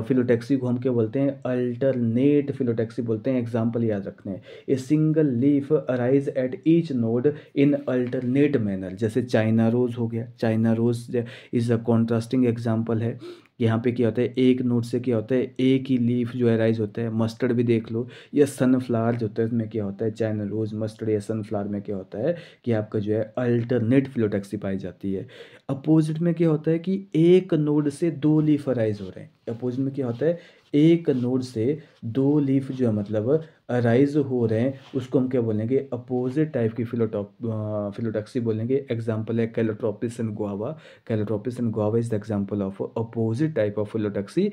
फिलोटैक्सी को हम क्या बोलते हैं अल्टरनेट फिलोटैक्सी बोलते हैं एग्जाम्पल याद रखने a single leaf arise at each node in alternate manner जैसे चाइना रोज़ हो गया China rose is a contrasting example है यहाँ पे क्या होता है एक नोट से क्या होता है एक ही लीफ जो है राइज होता है मस्टर्ड भी देख लो या सनफ्लावर जो होता है उसमें क्या होता है चाइना रोज मस्टर्ड या सनफ्लावर में क्या होता है कि आपका जो है अल्टरनेट फ्लोटैक्सी पाई जाती है अपोजिट में क्या होता है कि एक नोड से दो लीफ राइज हो रहे हैं अपोजिट में क्या होता है एक नोड से दो लीफ जो है मतलब अराइज हो रहे हैं उसको हम क्या बोलेंगे अपोजिट टाइप की फिलोटॉप फिलोटॉक्सी बोलेंगे एग्जाम्पल है calotropis and guava calotropis and guava is the example of opposite type of phyllotaxy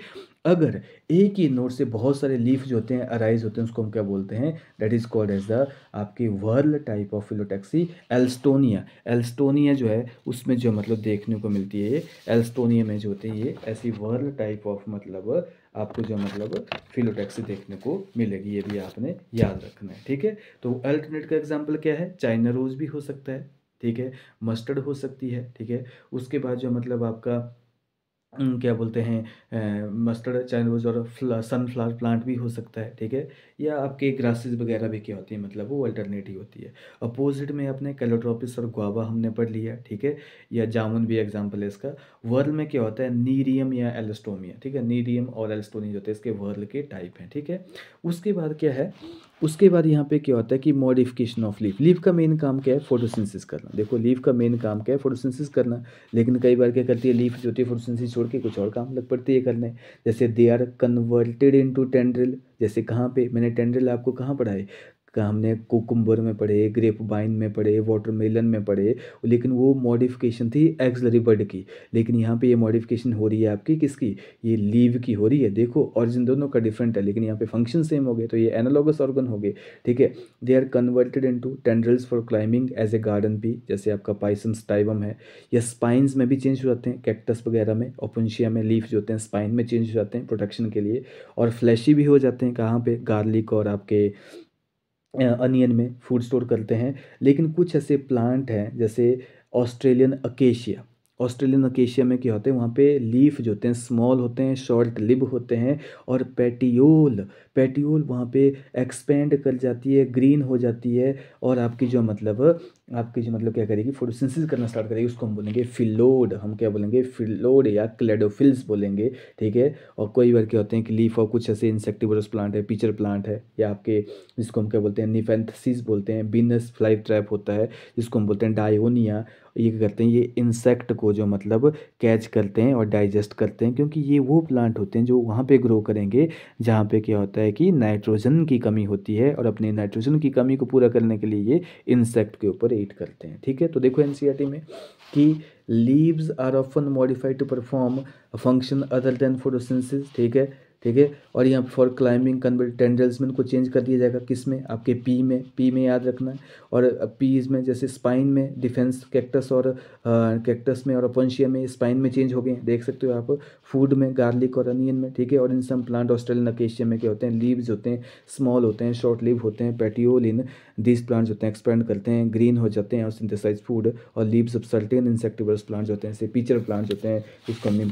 अगर एक ही नोट से बहुत सारे लीफ जो होते हैं अराइज होते हैं उसको हम क्या बोलते हैं that is called as the आपकी whorl type of phyllotaxy alstonia alstonia जो है उसमें जो मतलब देखने को मिलती है ये एल्स्टोनिया में जो होती है ये ऐसी वर्ल टाइप ऑफ मतलब आपको जो मतलब फिलोटैक्सी देखने को मिलेगी ये भी आपने याद रखना है ठीक है तो अल्टरनेट का एग्जाम्पल क्या है चाइना रोज भी हो सकता है ठीक है मस्टर्ड हो सकती है ठीक है उसके बाद जो मतलब आपका क्या बोलते हैं मस्टर्ड रोज और सनफ्लावर प्लांट भी हो सकता है ठीक है या आपके ग्रासेस वगैरह भी क्या होती है मतलब वो अल्टरनेटिव होती है अपोजिट में आपने कैलोट्रोपिस और गुआबा हमने पढ़ लिया ठीक है या जामुन भी एग्जाम्पल है इसका वर्ल में क्या होता है नीरियम या एलस्टोमिया ठीक है नीरियम और एलस्टोनिया जो होते हैं इसके वर्ल के टाइप हैं ठीक है उसके बाद क्या है उसके बाद यहाँ पे क्या होता है कि मॉडिफिकेशन ऑफ लीफ लीफ का मेन काम क्या है फोटोसिंथेसिस करना देखो लीफ का मेन काम क्या है फोटोसिंथेसिस करना लेकिन कई बार क्या करती है लीफ जो होती है फोटोसिंथेसिस छोड़ के कुछ और काम लग पड़ती है करने जैसे they are converted into tendril जैसे कहाँ पे मैंने टेंड्रिल आपको कहाँ पढ़ाए हमने कोकुम्बर में पढ़े ग्रेप बाइन में पढ़े वाटरमेलन में पढ़े लेकिन वो मॉडिफिकेशन थी एक्सलरी बर्ड की लेकिन यहाँ पे ये मॉडिफिकेशन हो रही है आपकी किसकी ये लीव की हो रही है देखो ऑरिजिन दोनों का डिफरेंट है लेकिन यहाँ पे फंक्शन सेम हो गए तो ये एनालॉगस ऑर्गन हो गए ठीक है they are converted into tendrils for climbing as a garden भी जैसे आपका पाइसन स्टाइबम है या स्पाइन्स में भी चेंज हो जाते हैं कैक्टस वगैरह में ओपनशिया में लीफ जो होते हैं स्पाइन में चेंज हो जाते हैं प्रोटेक्शन के लिए और फ्लैशी भी हो जाते हैं कहाँ पर गार्लिक और आपके अनियन में फूड स्टोर करते हैं लेकिन कुछ ऐसे प्लांट हैं जैसे ऑस्ट्रेलियन अकेशिया ऑस्ट्रेलियन अकेशिया में क्या होते हैं वहाँ पे लीफ जो होते हैं स्मॉल होते हैं शॉर्ट लिब होते हैं और पेटियोल पेट्यूल वहाँ पे एक्सपेंड कर जाती है ग्रीन हो जाती है और आपकी जो मतलब आपकी जो मतलब क्या करेगी फोटोसिंथेसिस करना स्टार्ट करेगी उसको हम बोलेंगे फिलोड हम क्या बोलेंगे फिलोड या क्लेडोफिल्स बोलेंगे ठीक है और कई बार क्या होते हैं कि लीफ और कुछ ऐसे इंसेक्टिवरस प्लांट है पीचर प्लांट है या आपके जिसको हम क्या बोलते हैं निफेंथसिस बोलते हैं बिनस फ्लाई ट्रैप होता है जिसको हम बोलते हैं डायोनिया ये करते हैं ये इंसेक्ट को जो मतलब कैच करते हैं और डाइजेस्ट करते हैं क्योंकि ये वो प्लांट होते हैं जो वहाँ पर ग्रो करेंगे जहाँ पर क्या होता है है कि नाइट्रोजन की कमी होती है और अपने नाइट्रोजन की कमी को पूरा करने के लिए ये इंसेक्ट के ऊपर ईट करते हैं ठीक है तो देखो एन e में कि leaves are often modified to perform function other than photosynthesis ठीक है ठीक है और यहाँ फॉर क्लाइंबिंग कन्वर्ट टेंडल्स में उनको चेंज कर दिया जाएगा किस में आपके पी में पी में याद रखना है और पीज में जैसे स्पाइन में डिफेंस कैक्टस और कैक्टस में और अपनशिया में स्पाइन में चेंज हो गए हैं देख सकते हो आप फूड में गार्लिक और अनियन में ठीक है और in some plant Australian acacia में क्या होते हैं लीव्स होते हैं स्मॉल होते हैं शॉर्ट लीव होते हैं पेटियोल इन दीज प्लांट्स होते हैं एक्सपेंड करते हैं ग्रीन हो जाते हैं और सिंथेसाइज फूड और leaves of certain insectivorous plants होते हैं जैसे पीचर प्लांट्स होते हैं इसको हम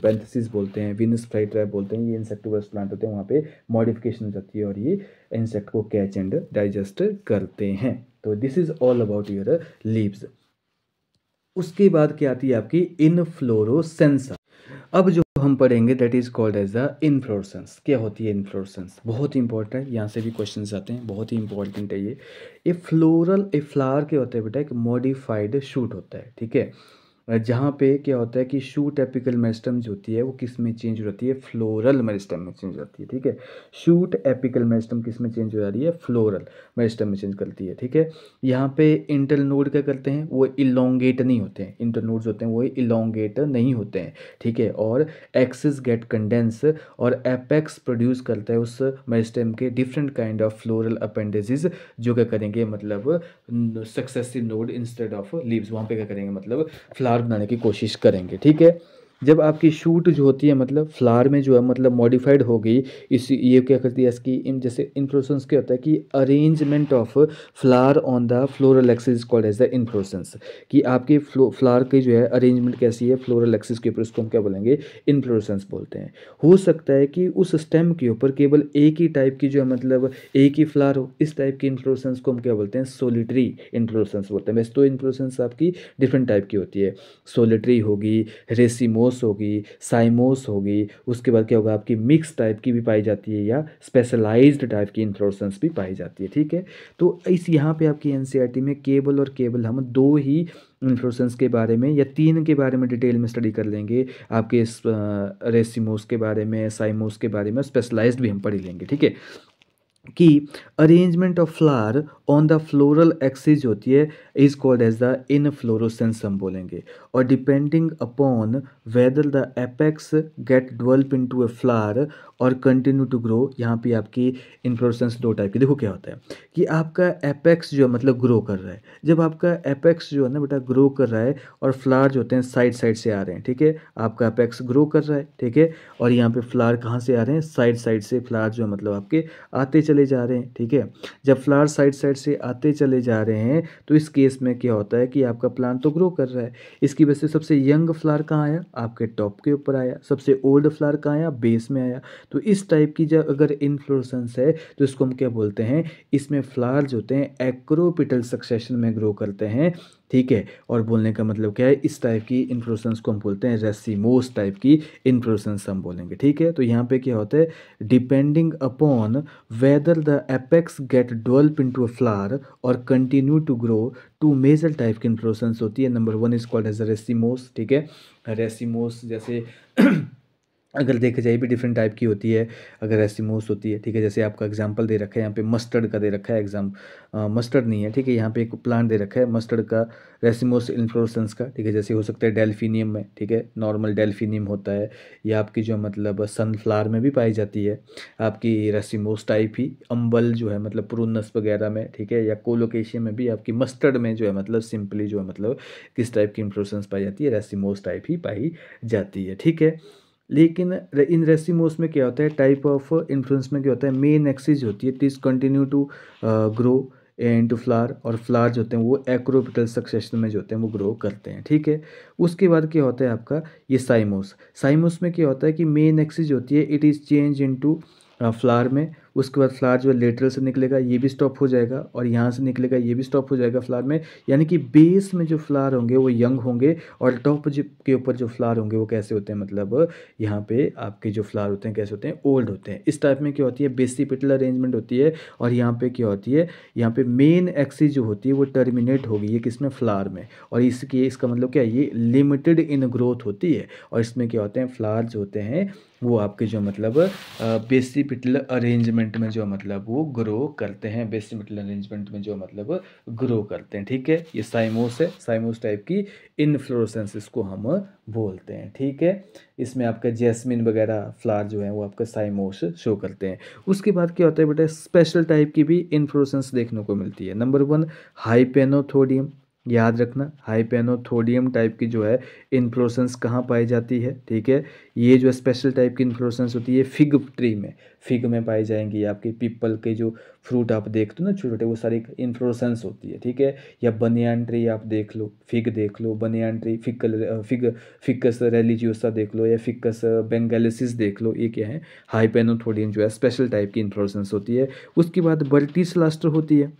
बोलते हैं विनस फ्राइट बोलते हैं ये इंसेक्टिवर्स प्लांट होते हैं वहाँ पे मॉडिफिकेशन हो जाती है और ये इंसेक्ट को कैच एंड डाइजेस्ट करते हैं तो this is all about your leaves उसके बाद क्या आती है आपकी इनफ्लोरोसेंसा अब जो हम पढ़ेंगे that is called as the inflorescence क्या होती है इन्फ्लोरसेंस बहुत ही इंपॉर्टेंट यहाँ से भी क्वेश्चंस आते हैं बहुत ही इंपॉर्टेंट है ये ए फ्लोरल ए फ्लावर क्या होता है बेटा एक मॉडिफाइड शूट होता है ठीक है जहाँ पे क्या होता है कि शूट एपिकल मेरिस्टम जो होती है वो किस में चेंज हो जाती है फ्लोरल मेरिस्टम में चेंज हो जाती है ठीक है शूट एपिकल मेरिस्टम किस में चेंज हो जा रही है फ्लोरल मेरिस्टम में चेंज करती है ठीक है यहाँ पे इंटर नोड क्या करते हैं वो इलोंगेट नहीं होते हैं इंटर नोड होते हैं वो इलोंगेट नहीं होते हैं ठीक है और एक्सिस गेट कंडेंस और एपेक्स प्रोड्यूस करता है उस मेरिस्टम के different kind of floral appendages जो क्या करेंगे मतलब successive node instead of leaves वहाँ पे क्या करेंगे मतलब फ्लावर आधार बनाने की कोशिश करेंगे ठीक है जब आपकी शूट जो होती है मतलब फ्लावर में जो है मतलब मॉडिफाइड हो गई इस ये क्या करती है इसकी इन जैसे इन्फ्लोसेंस क्या होता है कि arrangement of flower on the floral axis called as the inflorescence कि आपके फ्लो फ्लार की जो है अरेंजमेंट कैसी है फ्लोरल एक्सिस के ऊपर उसको हम क्या बोलेंगे इन्फ्लोसेंस बोलते हैं हो सकता है कि उस स्टेम के ऊपर केवल एक ही टाइप की जो है मतलब एक ही फ्लार हो इस टाइप की इन्फ्लोसेंस को हम क्या बोलते हैं सोलिटरी इन्फ्लोसेंस बोलते हैं वैसे तो इन्फ्लोसेंस आपकी डिफरेंट टाइप की होती है सोलिटरी होगी रेसिमो मोमोस होगी साइमोस होगी उसके बाद क्या होगा आपकी मिक्स टाइप की भी पाई जाती है या स्पेशलाइज्ड टाइप की इंथ्रोसेंस भी पाई जाती है ठीक है तो इस यहाँ पे आपकी एन e में केबल और केबल हम दो ही इन्फ्लोरेसेंस के बारे में या तीन के बारे में डिटेल में स्टडी कर लेंगे आपके रेसिमोस के बारे में साइमोस के बारे में स्पेशलाइज्ड भी हम पढ़ी लेंगे ठीक है कि arrangement of flower on the floral axis होती है is called as the inflorescence हम बोलेंगे और depending upon whether the apex get develop into a flower और कंटिन्यू टू ग्रो यहाँ पे आपकी इन फ्लोरोसेंस दो टाइप की देखो क्या होता है कि आपका एपेक्स जो है मतलब ग्रो कर रहा है जब आपका एपेक्स जो है ना बेटा ग्रो कर रहा है और फ्लावर जो होते हैं साइड साइड से आ रहे हैं ठीक है आपका एपेक्स ग्रो कर रहा है ठीक है और यहाँ पर फ्लावर कहाँ से आ रहे हैं साइड साइड से फ्लावर जो है मतलब आपके आते चले चले जा रहे हैं ठीक है जब फ्लावर साइड साइड से आते चले जा रहे हैं तो इस केस में क्या होता है कि आपका प्लांट तो ग्रो कर रहा है इसकी वजह से सबसे यंग फ्लावर कहाँ आया आपके टॉप के ऊपर आया सबसे ओल्ड फ्लावर कहाँ आया बेस में आया तो इस टाइप की जब अगर इन्फ्लोरेसेंस है तो इसको हम क्या बोलते हैं इसमें जो होते हैं एक्रोपिटल सक्सेशन में ग्रो करते हैं ठीक है और बोलने का मतलब क्या है इस टाइप की इन्फ्लोसन्स को हम बोलते हैं रेसिमोस टाइप की इन्फ्लोसन्स हम बोलेंगे ठीक है तो यहाँ पे क्या होता है depending upon whether the apex get develop into a flower और continue to grow two major type की इन्फ्लोसन्स होती है number one is called as racemose ठीक है रेसिमोस जैसे अगर देखा जाए भी डिफरेंट टाइप की होती है अगर एस्टिमोस होती है ठीक है जैसे आपका एग्जांपल दे रखा है यहाँ पे मस्टर्ड का दे रखा है एग्जाम मस्टर्ड नहीं है ठीक है यहाँ पे एक प्लांट दे रखा है मस्टर्ड का रेसिमोस इन्फ्लोसेंस का ठीक है जैसे हो सकता है डेल्फिनियम में ठीक है नॉर्मल डेल्फिनियम होता है या आपकी जो मतलब सनफ्लावर में भी पाई जाती है आपकी रेसिमोस टाइप ही अम्बल जो है मतलब प्रूनस वगैरह में ठीक है या कोलोकेशिया में भी आपकी मस्टर्ड में जो है मतलब सिंपली जो है मतलब किस टाइप की इन्फ्लोसेंस पाई जाती है रेसिमोस टाइप ही पाई जाती है ठीक है लेकिन इन रेसिमोस में क्या होता है टाइप ऑफ इन्फ्लुएंस में क्या होता है मेन एक्सिस होती है टीज continue to grow and to flower और फ्लार जो होते हैं वो एक्रोपिटल सक्सेशन में जो होते हैं वो ग्रो करते हैं ठीक है उसके बाद क्या होता है आपका ये साइमोस साइमोस में क्या होता है कि मेन एक्सिस होती है it is change into flower में उसके बाद फ्लावर जो है लेटरल से निकलेगा ये भी स्टॉप हो जाएगा और यहाँ से निकलेगा ये भी स्टॉप हो जाएगा फ्लावर में यानी कि बेस में जो फ्लावर होंगे वो यंग होंगे और टॉप के ऊपर जो फ्लावर होंगे वो कैसे होते हैं मतलब यहाँ पे आपके जो फ्लावर होते हैं कैसे होते हैं ओल्ड होते हैं इस टाइप में क्या होती है बेसी पिटल अरेंजमेंट होती है और यहाँ पर क्या होती है यहाँ पर मेन एक्सी जो होती है वो टर्मिनेट होगी ये किस में फ्लार में और इसकी इसका मतलब क्या ये लिमिटेड इन ग्रोथ होती है और इसमें क्या होते हैं जो होते हैं वो आपके जो मतलब बेसिपिटल अरेंजमेंट में जो मतलब वो ग्रो करते हैं बेसिपिटल अरेंजमेंट में जो मतलब ग्रो करते हैं ठीक है ये साइमोस है साइमोस टाइप की इनफ्लोरेसेंस इसको हम बोलते हैं ठीक है इसमें आपका जैस्मिन वगैरह फ्लावर जो है वो आपका साइमोस शो करते हैं उसके बाद क्या होता है बेटा स्पेशल टाइप की भी इन्फ्लोरेसेंस देखने को मिलती है नंबर वन हाईपेनोथोडियम याद रखना हाइपेनोथोडियम टाइप की जो है इन्फ्लोसेंस कहाँ पाई जाती है ठीक है ये जो स्पेशल टाइप की इन्फ्लोसेंस होती है फिग ट्री में फिग में पाई जाएंगी आपके पीपल के जो फ्रूट आप देखते हो ना छोटे छोटे वो सारी इन्फ्लोसेंस होती है ठीक है या बनियान ट्री आप देख लो फिग देख लो banyan tree fig fig ficus religiosa देख लो या फिकस बेंगेलिसिस देख लो ये क्या है हाइपेनोथोडियम जो है स्पेशल टाइप की इन्फ्लोसेंस होती है उसके बाद बल्टी लास्टर होती है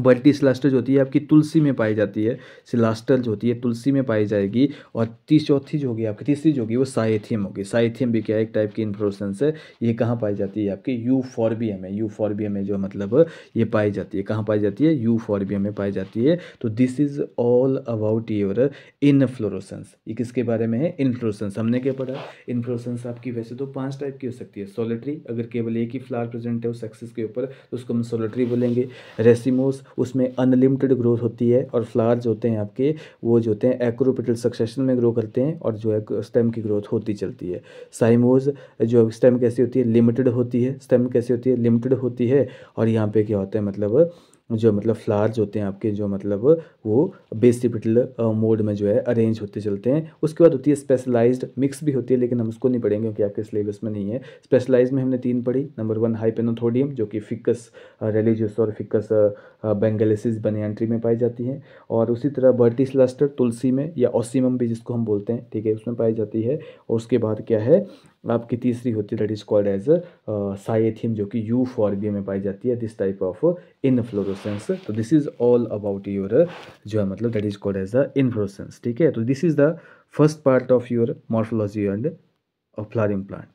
बर्टी सिलास्टर होती है आपकी तुलसी में पाई जाती है सिलास्टर जो होती है तुलसी में पाई जाएगी और तीस चौथी जो होगी आपकी तीसरी जो होगी वो साइथियम होगी साइथियम भी क्या है एक टाइप की इन्फ्लोसेंस है ये कहाँ पाई जाती है आपकी यू फॉरबियम है यू फॉरबियम में जो मतलब ये पाई जाती है कहाँ पाई जाती है यू फॉरबियम में पाई जाती है तो this is all about your inflorescence ये किसके बारे में है इन्फ्लोसेंस हमने क्या पढ़ा इन्फ्लोसेंस आपकी वैसे तो पाँच टाइप की हो सकती है सोलिट्री अगर केवल एक ही फ्लावर प्रेजेंट है उस सक्सेस के ऊपर तो उसको हम सोलिट्री बोलेंगे रेसिमोस उसमें अनलिमिटेड ग्रोथ होती है और फ्लावर जो होते हैं आपके वो जो होते हैं एक्रोपिटल सक्सेशन में ग्रो करते हैं और जो है स्टेम की ग्रोथ होती चलती है साइमोज जो स्टेम कैसी होती है लिमिटेड होती है स्टेम कैसी होती है लिमिटेड होती है और यहाँ पे क्या होता है मतलब जो मतलब फ्लावर्स होते हैं आपके जो मतलब वो बेसिपिटल मोड में जो है अरेंज होते चलते हैं उसके बाद होती है स्पेशलाइज्ड मिक्स भी होती है लेकिन हम उसको नहीं पढ़ेंगे क्योंकि आपके सिलेबस में नहीं है स्पेशलाइज में हमने तीन पढ़ी नंबर वन हाइपेनोथोडियम जो कि फिकस रिलीजियस और फिकस बेंगलिसिस एंट्री में पाई जाती है और उसी तरह बर्टिस लास्टर तुलसी में या ओसीमम भी जिसको हम बोलते हैं ठीक है उसमें पाई जाती है और उसके बाद क्या है और आपकी तीसरी होती है that is called as cyathium जो कि यू फॉर्बिया में पाई जाती है दिस टाइप ऑफ इनफ्लोरोसेंस तो this is all about your जो है मतलब that is called as the inflorescence ठीक है तो this is the first part of your morphology and flowering plant